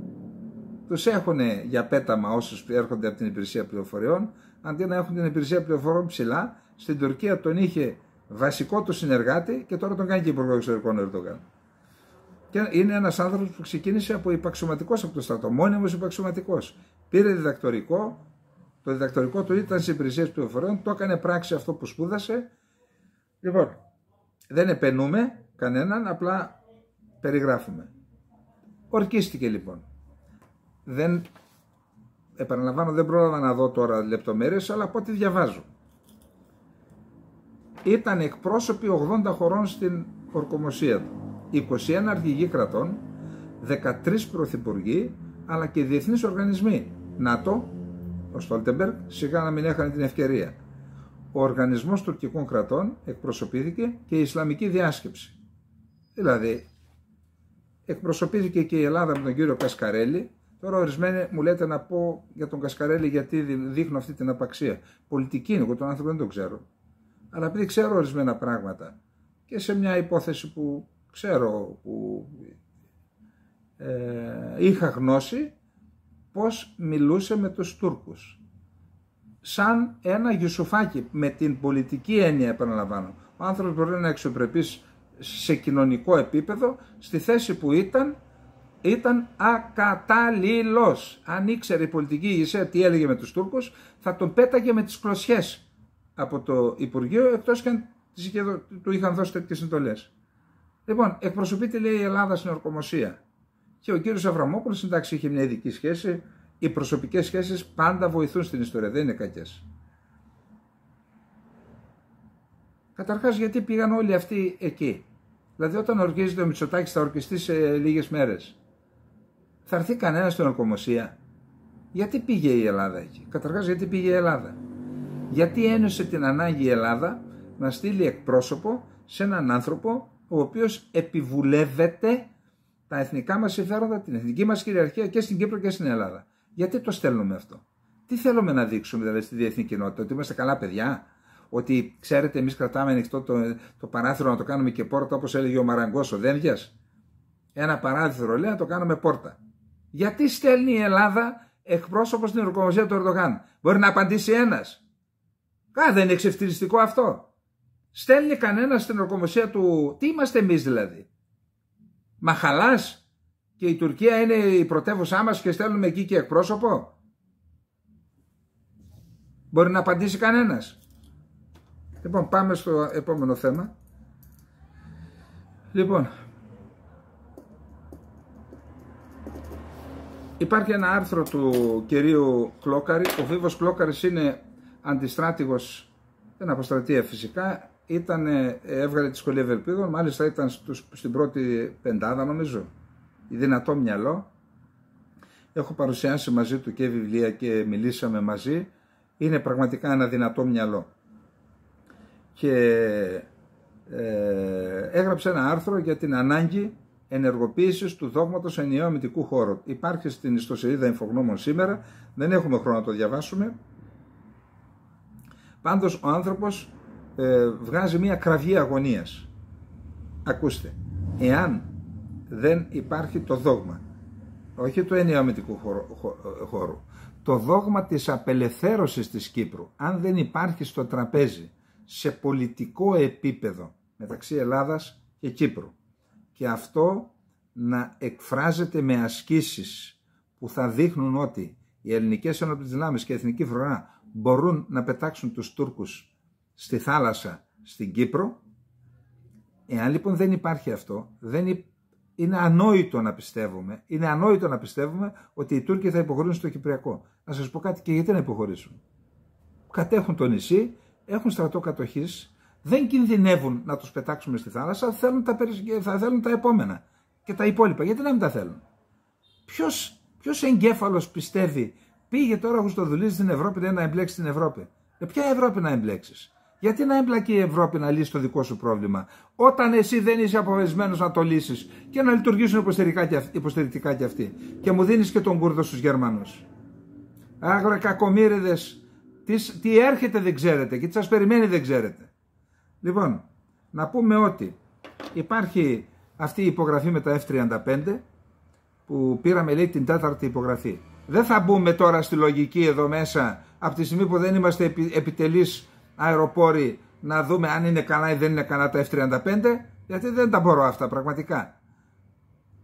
τους έχουν για πέταμα όσους έρχονται από την υπηρεσία πληροφοριών, αντί να έχουν την υπηρεσία πληροφοριών ψηλά, στην Τουρκία τον είχε βασικό του συνεργάτη και τώρα τον κάνει και υπουργό εξωτερικών Ερντογάν. Και είναι ένας άνθρωπος που ξεκίνησε από υπαξιωματικός από το στρατό, Μόνιμος υπαξιωματικός. Πήρε διδακτορικό, το διδακτορικό του ήταν στις υπηρεσίες πληροφοριών, το έκανε πράξη αυτό που σπούδασε. Λοιπόν, δεν επενούμε κανέναν, απλά περιγράφουμε. Ορκίστηκε λοιπόν. Δεν, επαναλαμβάνω, δεν πρόλαβα να δω τώρα λεπτομέρειες, αλλά από ό,τι διαβάζω. Ήταν εκπρόσωποι 80 χωρών στην ορκομοσία του. 21 αρχηγοί κρατών, 13 πρωθυπουργοί, αλλά και διεθνείς οργανισμοί. ΝΑΤΟ, ο Στόλτεμπεργκ, σιγά να μην έχανε την ευκαιρία. Ο οργανισμός τουρκικών κρατών εκπροσωπήθηκε και η Ισλαμική διάσκεψη. Δηλαδή, εκπροσωπήθηκε και η Ελλάδα με τον κύριο Κασκαρέλη. Τώρα ορισμένοι μου λέτε να πω για τον Κασκαρέλη γιατί δείχνω αυτή την απαξία. Πολιτική είναι, εγώ τον άνθρωπο δεν τον ξέρω. Αλλά επειδή ξέρω ορισμένα πράγματα και σε μια υπόθεση που ξέρω, που ε, είχα γνώση, πώς μιλούσε με τους Τούρκους. Σαν ένα γιουσουφάκι, με την πολιτική έννοια επαναλαμβάνω. Ο άνθρωπος μπορεί να είναι σε κοινωνικό επίπεδο, στη θέση που ήταν, ήταν ακατάλληλος. Αν ήξερε η πολιτική ηγεσία τι έλεγε με τους Τούρκους, θα τον πέταγε με τις κλωσιές από το Υπουργείο, εκτός και αν του είχαν δώσει τέτοιες συντολές. Λοιπόν, εκπροσωπείται λέει η Ελλάδα στην ορκομοσία. Και ο κύριος Αβραμόπουλος, εντάξει, είχε μια ειδική σχέση. Οι προσωπικές σχέσεις πάντα βοηθούν στην ιστορία, δεν είναι κακές. Καταρχάς, γιατί πήγαν όλοι αυτοί εκεί. Δηλαδή, όταν οργίζεται ο Μητσοτάκης, θα ορκιστεί σε λίγες μέρες. Θα έρθει κανένας στην ορκομοσία. Γιατί πήγε η Ελλάδα εκεί. Καταρχάς, γιατί πήγε η Ελλάδα. Γιατί ένωσε την ανάγκη η Ελλάδα να στείλει εκπρόσωπο σε έναν άνθρωπο ο οποίος επιβουλεύεται τα εθνικά μας συμφέροντα, την εθνική μας κυριαρχία και στην Κύπρο και στην Ελλάδα. Γιατί το στέλνουμε αυτό. Τι θέλουμε να δείξουμε δηλαδή στη διεθνή κοινότητα, ότι είμαστε καλά παιδιά, ότι ξέρετε εμείς κρατάμε ανοιχτό το, το παράθυρο να το κάνουμε και πόρτα όπως έλεγε ο Μαραγκός ο Δένδια. Ένα παράθυρο λέει να το κάνουμε πόρτα. Γιατί στέλνει η Ελλάδα εκπρόσωπος στην ορκομοσία του Ερντογάν. Μπορεί να απαντήσει ένας. Κά δεν είναι εξευτηριστικό αυτό. Στέλνει κανένας στην ορκομοσία του. Τι είμαστε εμείς δηλαδή. Μα Μαχαλάς και η Τουρκία είναι η πρωτεύουσά μας και στέλνουμε εκεί και εκπρόσωπο. Μπορεί να απαντήσει κανένας. Λοιπόν πάμε στο επόμενο θέμα. Λοιπόν, Υπάρχει ένα άρθρο του κυρίου Κλόκαρη. Ο Βίβος Κλόκαρης είναι αντιστράτηγος, δεν αποστρατεία φυσικά, ήταν, ε, έβγαλε τη σχολή Ευελπίδων, μάλιστα ήταν στους, στην πρώτη πεντάδα νομίζω, η δυνατό μυαλό. Έχω παρουσιάσει μαζί του και βιβλία και μιλήσαμε μαζί. Είναι πραγματικά ένα δυνατό μυαλό. Και ε, έγραψε ένα άρθρο για την ανάγκη ενεργοποίησης του δόγματος ενιαίου αμυντικού χώρου. Υπάρχει στην ιστοσελίδα Infognomon σήμερα, δεν έχουμε χρόνο να το διαβάσουμε. Πάντως ο άνθρωπος ε, βγάζει μια κραυγή αγωνίας. Ακούστε, εάν δεν υπάρχει το δόγμα, όχι του ενιαμετικού ε, χώρου, το δόγμα της απελευθέρωσης της Κύπρου, αν δεν υπάρχει στο τραπέζι, σε πολιτικό επίπεδο, μεταξύ Ελλάδας και Κύπρου, και αυτό να εκφράζεται με ασκήσεις που θα δείχνουν ότι οι ελληνικές ενόπλες δυνάμεις και η εθνική φρονά μπορούν να πετάξουν τους Τούρκους στη θάλασσα στην Κύπρο. Εάν λοιπόν δεν υπάρχει αυτό, δεν είναι ανόητο να πιστεύουμε, είναι ανόητο να πιστεύουμε ότι οι Τούρκοι θα υποχωρήσουν στο Κυπριακό. Να σας πω κάτι και γιατί να υποχωρήσουν. Κατέχουν το νησί, έχουν στρατό κατοχής, δεν κινδυνεύουν να τους πετάξουμε στη θάλασσα, θέλουν τα, θα θέλουν τα επόμενα και τα υπόλοιπα. Γιατί να μην τα θέλουν. Ποιος, εγκέφαλο εγκέφαλος πιστεύει πήγε τώρα ο Χρυστοδουλής στην Ευρώπη να εμπλέξει την Ευρώπη. Ε, ποια Ευρώπη να εμπλέξεις. Γιατί να εμπλακεί η Ευρώπη να λύσει το δικό σου πρόβλημα, όταν εσύ δεν είσαι αποφασισμένος να το λύσεις και να λειτουργήσουν υποστηρικτικά κι αυτοί. Και μου δίνεις και τον Κούρδο στους Γερμανούς. Άγρα κακομίριδε, τις, τι έρχεται δεν ξέρετε και τι σας περιμένει δεν ξέρετε. Λοιπόν, να πούμε ότι υπάρχει αυτή η υπογραφή με τα F35 που πήραμε λέει την τέταρτη υπογραφή. Δεν θα μπούμε τώρα στη λογική εδώ μέσα από τη στιγμή που δεν είμαστε επι, αεροπόροι να δούμε αν είναι καλά ή δεν είναι καλά τα F-35 γιατί δεν τα μπορώ αυτά πραγματικά.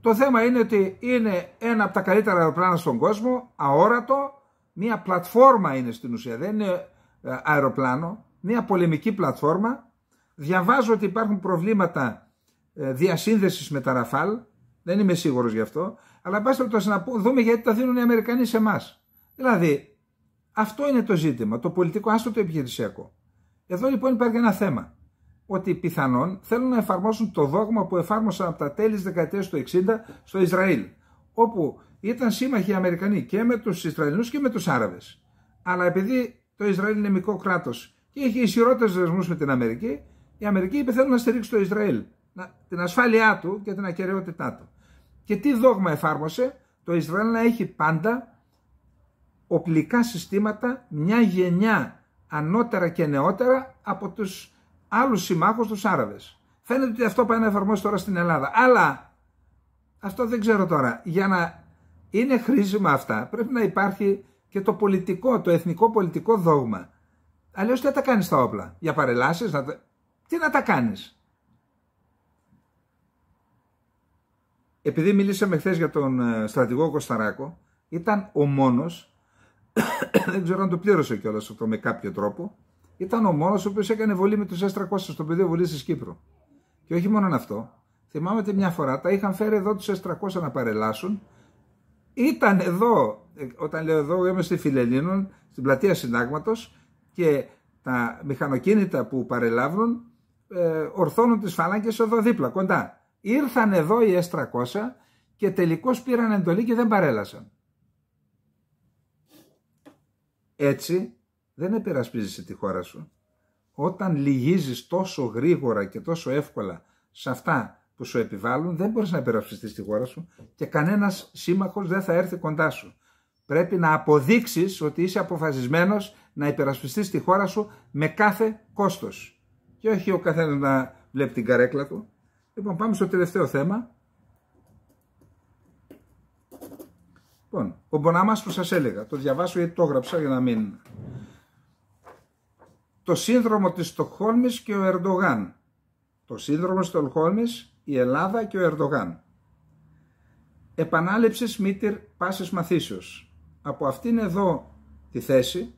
Το θέμα είναι ότι είναι ένα από τα καλύτερα αεροπλάνα στον κόσμο, αόρατο, μια πλατφόρμα είναι στην ουσία, δεν είναι ε, αεροπλάνο, μια πολεμική πλατφόρμα. Διαβάζω ότι υπάρχουν προβλήματα ε, διασύνδεσης με τα Ραφάλ, δεν είμαι σίγουρος γι' αυτό, αλλά πάστε το να δούμε γιατί τα δίνουν οι Αμερικανοί σε εμάς. Δηλαδή, αυτό είναι το ζήτημα, το πολιτικό, άστο το επιχειρησιακό. Εδώ λοιπόν υπάρχει ένα θέμα. Ότι πιθανόν θέλουν να εφαρμόσουν το δόγμα που εφάρμοσαν από τα τέλη της δεκαετίας του 60 στο Ισραήλ. Όπου ήταν σύμμαχοι οι Αμερικανοί και με τους Ισραηλινούς και με τους Άραβες. Αλλά επειδή το Ισραήλ είναι μικρό κράτος και έχει ισχυρότερους δεσμούς με την Αμερική, η Αμερική είπε θέλουν να στηρίξει το Ισραήλ. Την ασφάλειά του και την ακαιρεότητά του. Και τι δόγμα εφάρμοσε το Ισραήλ να έχει πάντα οπλικά συστήματα μια γενιά ανώτερα και νεότερα από τους άλλους συμμάχους τους Άραβες. Φαίνεται ότι αυτό πάει να εφαρμόσει τώρα στην Ελλάδα. Αλλά αυτό δεν ξέρω τώρα. Για να είναι χρήσιμα αυτά πρέπει να υπάρχει και το πολιτικό, το εθνικό πολιτικό δόγμα. Αλλιώς τι θα τα κάνεις τα όπλα. Για παρελάσεις, να τι να τα κάνεις. Επειδή μιλήσαμε χθες για τον ε, στρατηγό Κωνσταράκο, ήταν ο μόνος δεν ξέρω αν το πλήρωσε κιόλας αυτό με κάποιο τρόπο. Ήταν ο μόνος ο οποίος έκανε βολή με τους S300 στο πεδίο βολής της Κύπρου. Και όχι μόνο αυτό. Θυμάμαι ότι μια φορά τα είχαν φέρει εδώ τους S300 να παρελάσουν. Ήταν εδώ, ε, όταν λέω εδώ, είμαι στη Φιλελίνων, στην πλατεία Συντάγματος και τα μηχανοκίνητα που παρελάβουν ε, ορθώνουν τις φάλαγγε εδώ δίπλα, κοντά. Ήρθαν εδώ οι S300 και τελικώς πήραν εντολή και δεν παρέλασαν. Έτσι δεν επερασπίζεσαι τη χώρα σου. Όταν λυγίζεις τόσο γρήγορα και τόσο εύκολα σε αυτά που σου επιβάλλουν, δεν μπορείς να επερασπιστείς τη χώρα σου και κανένας σύμμαχος δεν θα έρθει κοντά σου. Πρέπει να αποδείξεις ότι είσαι αποφασισμένος να υπερασπιστεί τη χώρα σου με κάθε κόστος. Και όχι ο καθένας να βλέπει την καρέκλα του. Λοιπόν, πάμε στο τελευταίο θέμα. Λοιπόν, ο Μποναμάς που σας έλεγα, το διαβάσω γιατί το έγραψα για να μην... Το σύνδρομο της Στοχόλμης και ο Ερντογάν. Το σύνδρομο της Στοχόλμης, η Ελλάδα και ο Ερντογάν. Επανάληψης μήτυρ πάσης μαθήσεως. Από αυτήν εδώ τη θέση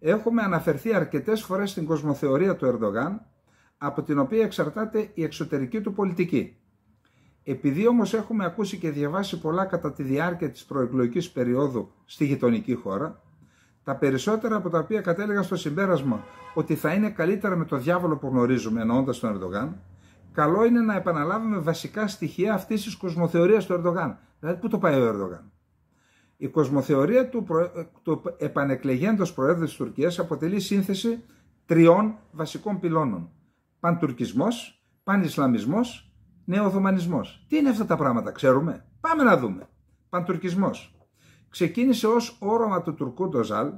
έχουμε αναφερθεί αρκετές φορές στην κοσμοθεωρία του Ερντογάν, από την οποία εξαρτάται η εξωτερική του πολιτική. Επειδή όμως έχουμε ακούσει και διαβάσει πολλά κατά τη διάρκεια της προεκλογικής περίοδου στη γειτονική χώρα, τα περισσότερα από τα οποία κατέληγαν στο συμπέρασμα ότι θα είναι καλύτερα με το διάβολο που γνωρίζουμε εννοώντας τον Ερντογάν, καλό είναι να επαναλάβουμε βασικά στοιχεία αυτής της κοσμοθεωρίας του Ερντογάν. Δηλαδή, πού το πάει ο Ερντογάν. Η κοσμοθεωρία του, προ... Ε, του επανεκλεγέντος Προέδρου της Τουρκίας αποτελεί σύνθεση τριών βασικών πυλώνων. Παντουρκισμός, πανισλαμισμός νεοοθωμανισμό. Ναι, Τι είναι αυτά τα πράγματα, ξέρουμε. Πάμε να δούμε. Παντουρκισμός. Ξεκίνησε ως όρομα του Τουρκού Ντοζάλ,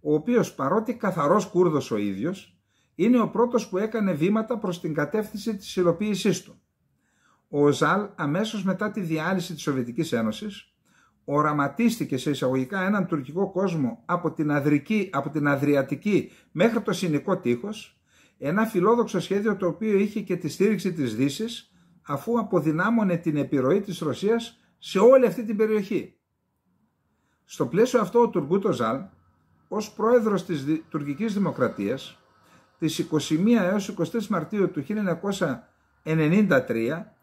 ο οποίος παρότι καθαρός Κούρδος ο ίδιος, είναι ο πρώτος που έκανε βήματα προς την κατεύθυνση της υλοποίησής του. Ο Ζαλ αμέσως μετά τη διάλυση της Σοβιετικής Ένωσης οραματίστηκε σε εισαγωγικά έναν τουρκικό κόσμο από την, Αδρική, από την Αδριατική μέχρι το Συνικό τείχος, ένα φιλόδοξο σχέδιο το οποίο είχε και τη στήριξη της δύσης αφού αποδυνάμωνε την επιρροή της Ρωσίας σε όλη αυτή την περιοχή. Στο πλαίσιο αυτό ο Τουρκούτο Ζαλ, ως πρόεδρος της τουρκικής δημοκρατίας, τις 21 έως 23 Μαρτίου του 1993,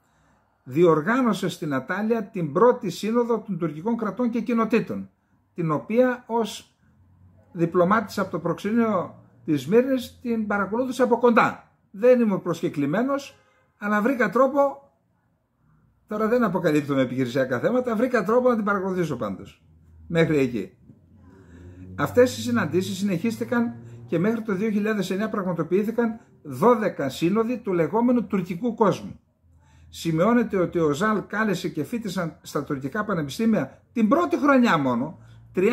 διοργάνωσε στην Ατάλια την πρώτη σύνοδο των τουρκικών κρατών και κοινοτήτων, την οποία ως διπλωμάτης από το προξενείο της Μύρνης την παρακολούθησε από κοντά. Δεν ήμουν προσκεκλημένος, αλλά βρήκα τρόπο, τώρα δεν αποκαλύπτω επιχειρησιακά θέματα, βρήκα τρόπο να την παρακολουθήσω πάντως. μέχρι εκεί. Αυτές οι συναντήσεις συνεχίστηκαν και μέχρι το 2009 πραγματοποιήθηκαν 12 σύνοδοι του λεγόμενου τουρκικού κόσμου. Σημειώνεται ότι ο Ζαλ κάλεσε και φίτησαν στα τουρκικά πανεπιστήμια την πρώτη χρονιά μόνο 30.000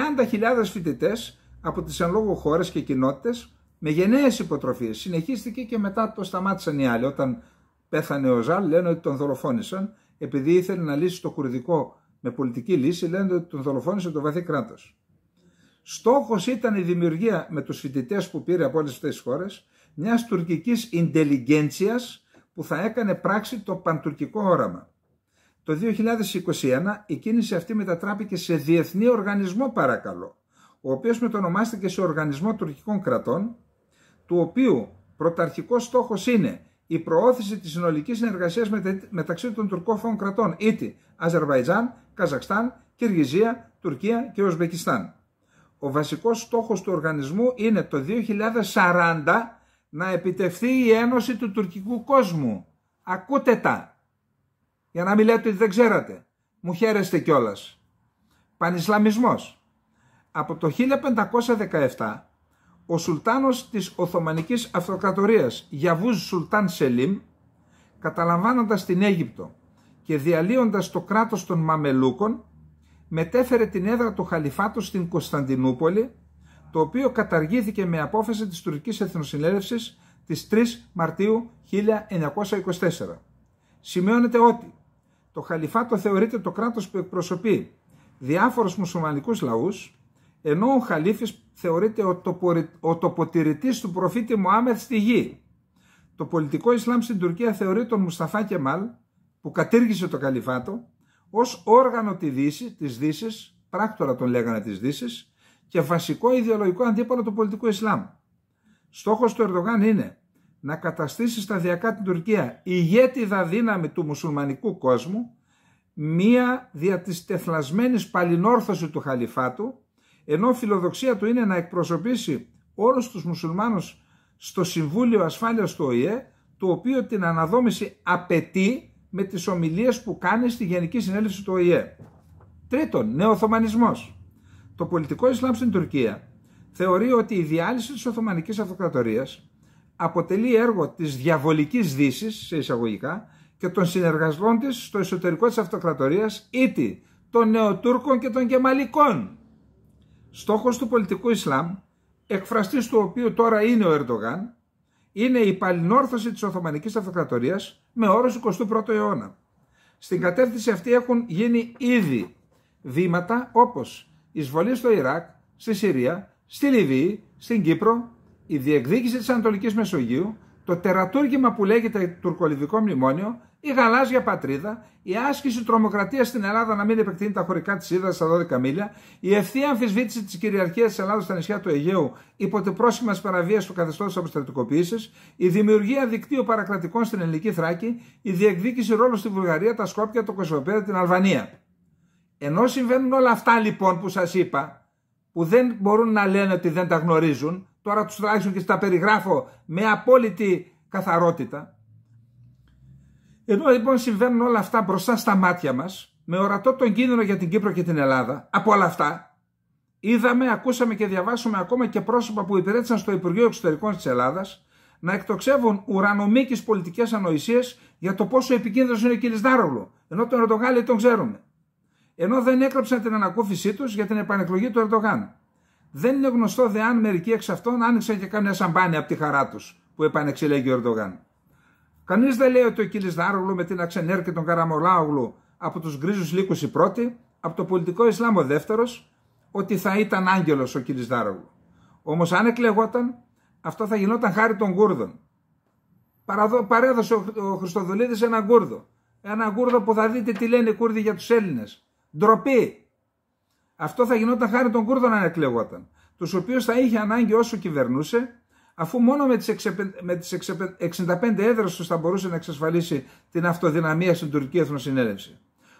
φοιτητές από τις εν λόγω χώρες και κοινότητες με γενναίες υποτροφίες. Συνεχίστηκε και μετά το σταμάτησαν οι άλλοι όταν πέθανε ο Ζαλ, λένε ότι τον δολοφόνησαν, επειδή ήθελε να λύσει το κουρδικό με πολιτική λύση, λένε ότι τον δολοφόνησε το βαθύ κράτος. Στόχος ήταν η δημιουργία με τους φοιτητές που πήρε από όλες αυτές τις χώρες μιας τουρκικής ιντελιγέντσια που θα έκανε πράξη το παντουρκικό όραμα. Το 2021 η κίνηση αυτή μετατράπηκε σε διεθνή οργανισμό παρακαλώ, ο οποίος μετονομάστηκε σε Οργανισμό Τουρκικών Κρατών, του οποίου πρωταρχικός στόχος είναι η προώθηση της συνολικής συνεργασίας μεταξύ των τουρκόφων κρατών, ήτι Αζερβαϊτζάν, Καζακστάν, Κυργυζία, Τουρκία και Ουσβεκιστάν. Ο βασικός στόχος του οργανισμού είναι το 2040 να επιτευχθεί η ένωση του τουρκικού κόσμου. Ακούτε τα. Για να μην λέτε ότι δεν ξέρατε. Μου χαίρεστε κιόλας. Πανισλαμισμός. Από το 1517 ο Σουλτάνος της Οθωμανικής Αυτοκρατορίας Γιαβούς Σουλτάν Σελίμ καταλαμβάνοντας την Αίγυπτο και διαλύοντας το κράτος των Μαμελούκων μετέφερε την έδρα του Χαλιφάτου στην Κωνσταντινούπολη το οποίο καταργήθηκε με απόφαση της τουρκικής εθνοσυνέλευσης της 3 Μαρτίου 1924. Σημειώνεται ότι το Χαλιφάτο θεωρείται το κράτος που εκπροσωπεί διάφορους μουσουλμανικούς λαούς, ενώ ο Χαλίφης θεωρείται ο, τοπο, τοποτηρητής του προφήτη Μωάμεθ στη γη. Το πολιτικό Ισλάμ στην Τουρκία θεωρεί τον Μουσταφά Κεμάλ, που κατήργησε το καλυφάτο, ως όργανο της Δύσης, της πράκτορα τον λέγανε της Δύσης, και βασικό ιδεολογικό αντίπαλο του πολιτικού Ισλάμ. Στόχος του Ερντογάν είναι να καταστήσει σταδιακά την Τουρκία ηγέτιδα δύναμη του μουσουλμανικού κόσμου, μία δια της τεθλασμένης παλινόρθωσης του χαλιφάτου, ενώ φιλοδοξία του είναι να εκπροσωπήσει όλους τους μουσουλμάνους στο Συμβούλιο Ασφάλειας του ΟΗΕ, το οποίο την αναδόμηση απαιτεί με τις ομιλίες που κάνει στη Γενική Συνέλευση του ΟΗΕ. Τρίτον, νεοοθωμανισμός. Το πολιτικό Ισλάμ στην Τουρκία θεωρεί ότι η διάλυση της Οθωμανικής Αυτοκρατορίας αποτελεί έργο της διαβολικής δύσης σε εισαγωγικά, και των συνεργαστών της στο εσωτερικό της αυτοκρατορίας ήτι των νεοτούρκων και των γεμαλικών. Στόχος του πολιτικού Ισλάμ, εκφραστής του οποίου τώρα είναι ο Ερντογάν, είναι η παλινόρθωση της Οθωμανικής Αυτοκρατορίας με όρος 21ου αιώνα. Στην κατεύθυνση αυτή έχουν γίνει ήδη βήματα όπως εισβολή στο Ιράκ, στη Συρία, στη Λιβύη, στην Κύπρο, η διεκδίκηση της Ανατολικής Μεσογείου, το τερατούργημα που λέγεται τουρκολιβικό μνημόνιο, η γαλάζια πατρίδα, η άσκηση τρομοκρατίας στην Ελλάδα να μην επεκτείνει τα χωρικά της Ήδρα στα 12 μίλια, η ευθεία αμφισβήτηση της κυριαρχίας της Ελλάδας στα νησιά του Αιγαίου υπό την πρόσημα παραβίας του καθεστώτος αποστρατικοποίησης, η δημιουργία δικτύου παρακρατικών στην ελληνική Θράκη, η διεκδίκηση ρόλου στη Βουλγαρία, τα Σκόπια, το Κοσμοπέδιο, την Αλβανία. Ενώ συμβαίνουν όλα αυτά λοιπόν που σας είπα, που δεν μπορούν να λένε ότι δεν τα γνωρίζουν, τώρα τους τουλάχιστον και στα περιγράφω με απόλυτη καθαρότητα. Ενώ λοιπόν συμβαίνουν όλα αυτά μπροστά στα μάτια μας, με ορατό τον κίνδυνο για την Κύπρο και την Ελλάδα, από όλα αυτά, είδαμε, ακούσαμε και διαβάσαμε ακόμα και πρόσωπα που υπηρέτησαν στο Υπουργείο Εξωτερικών της Ελλάδας, να εκτοξεύουν ουρανομίκε πολιτικές ανοησίες για το πόσο επικίνδυνος είναι ο κ. ενώ τον Ερντογάν τον ξέρουμε. Ενώ δεν έκλαψαν την ανακούφισή τους για την επανεκλογή του Ερντογάν. Δεν είναι γνωστό δε αν μερικοί εξ αυτών άνοιξαν και κάνουν σαμπάνια από τη χαρά τους που επανεξελέγει ο Ερντογάν. Κανείς δεν λέει ότι ο Κιλισδάρογλου με την Αξενέρ και τον Καραμολάογλου από τους γκρίζους λύκους η πρώτη, από το πολιτικό Ισλάμ ο δεύτερος, ότι θα ήταν άγγελος ο Κιλισδάρογλου. Όμως αν εκλεγόταν, αυτό θα γινόταν χάρη των Κούρδων. Παραδο, παρέδωσε ο, ο Χριστοδουλίδης ένα Γκούρδο. Ένα Γκούρδο που θα δείτε τι λένε οι Κούρδοι για τους Έλληνες. Ντροπή, αυτό θα γινόταν χάρη των Κούρδων αν εκλεγόταν, τους οποίους θα είχε ανάγκη όσο κυβερνούσε, αφού μόνο με τις 65 έδρες τους θα μπορούσε να εξασφαλίσει την αυτοδυναμία στην τουρκική εθνοσυνέλευση.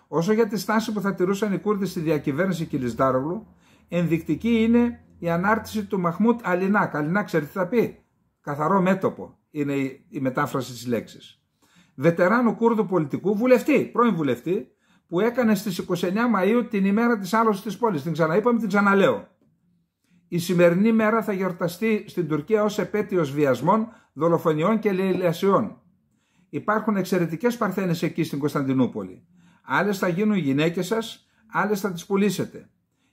Όσο για τη στάση που θα τηρούσαν οι Κούρδοι στη διακυβέρνηση Κιλισδάρογλου, ενδεικτική είναι η ανάρτηση του Μαχμούτ Αλινάκ. Αλινάκ, ξέρετε τι θα πει. Καθαρό μέτωπο είναι η μετάφραση της λέξης. Βετεράνου Κούρδου πολιτικού, βουλευτή, πρώην βουλευτή, που έκανε στις 29 Μαΐου την ημέρα της άλωσης της πόλης. Την ξαναείπαμε, την ξαναλέω. Η σημερινή μέρα θα γιορταστεί στην Τουρκία ως επέτειος βιασμών, δολοφονιών και λαιλιασιών. Υπάρχουν εξαιρετικές παρθένες εκεί στην Κωνσταντινούπολη. Άλλες θα γίνουν γυναίκες σας, άλλες θα τις πουλήσετε.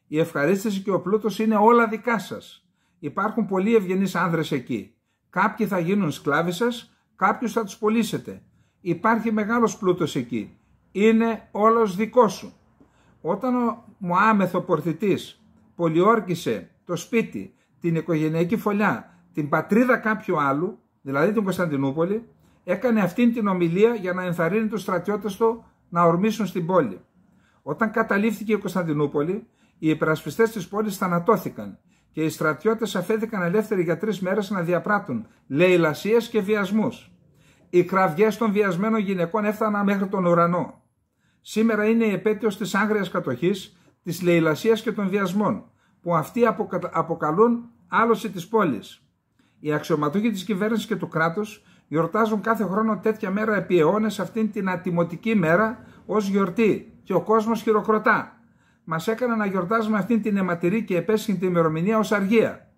Η ευχαρίστηση και ο πλούτος είναι όλα δικά σας. Υπάρχουν πολλοί ευγενείς άνδρες εκεί. Κάποιοι θα γίνουν σκλάβοι σας, κάποιους θα τους πουλήσετε. Υπάρχει μεγάλος πλούτος εκεί είναι όλος δικός σου. Όταν ο Μωάμεθ ο πορθητής πολιόρκησε το σπίτι, την οικογενειακή φωλιά, την πατρίδα κάποιου άλλου, δηλαδή την Κωνσταντινούπολη, έκανε αυτήν την ομιλία για να ενθαρρύνει τους στρατιώτες του να ορμήσουν στην πόλη. Όταν καταλήφθηκε η Κωνσταντινούπολη, οι υπερασπιστές της πόλης θανατώθηκαν και οι στρατιώτες αφέθηκαν ελεύθεροι για τρεις μέρες να διαπράττουν λαιλασίες και βιασμούς. Οι κραυγές των βιασμένων γυναικών έφταναν μέχρι τον ουρανό. Σήμερα είναι η επέτειος της άγριας κατοχής, της λαιλασίας και των βιασμών, που αυτοί αποκαλούν άλωση της πόλης. Οι αξιωματούχοι της κυβέρνησης και του κράτους γιορτάζουν κάθε χρόνο τέτοια μέρα επί αιώνες αυτήν την ατιμωτική μέρα ως γιορτή και ο κόσμος χειροκροτά. Μας έκανα να γιορτάζουμε αυτήν την αιματηρή και επέσχυντη ημερομηνία ως αργία.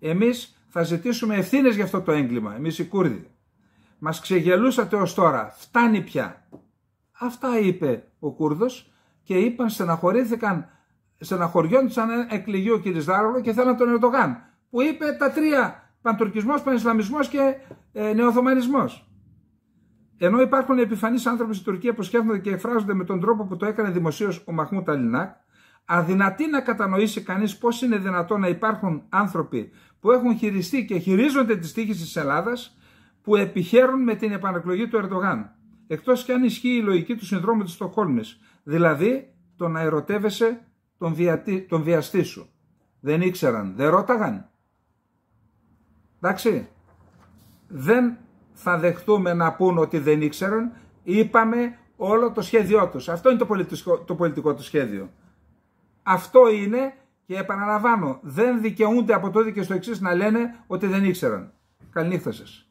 Εμείς θα ζητήσουμε ευθύνες για αυτό το έγκλημα, εμείς οι Κούρδοι. Μας ξεγελούσατε ως τώρα, φτάνει πια. Αυτά είπε ο Κούρδος και είπαν, στεναχωρήθηκαν, στεναχωριόντουσαν εκλεγεί ο κ. Δάρολο και θέλαν τον Ερντογάν που είπε τα τρία παντουρκισμός, πανισλαμισμός και ε, νεοοθωμανισμός. Ενώ υπάρχουν επιφανείς άνθρωποι στην Τουρκία που σκέφτονται και εκφράζονται με τον τρόπο που το έκανε δημοσίως ο Μαχμού Ταλινάκ, αδυνατεί να κατανοήσει κανείς πώς είναι δυνατόν να υπάρχουν άνθρωποι που έχουν χειριστεί και χειρίζονται τι τύχε της Ελλάδας, που επιχαίρουν με την επανακλογή του Ερντογάν εκτός και αν ισχύει η λογική του συνδρόμου της Στοχόλμη, δηλαδή το να ερωτεύεσαι τον, διαστή τον βιαστή σου. Δεν ήξεραν, δεν ρώταγαν. Εντάξει, δεν θα δεχτούμε να πούν ότι δεν ήξεραν, είπαμε όλο το σχέδιό τους. Αυτό είναι το πολιτικό, το του σχέδιο. Αυτό είναι και επαναλαμβάνω, δεν δικαιούνται από το δίκαιο στο εξής να λένε ότι δεν ήξεραν. Καληνύχτα σας.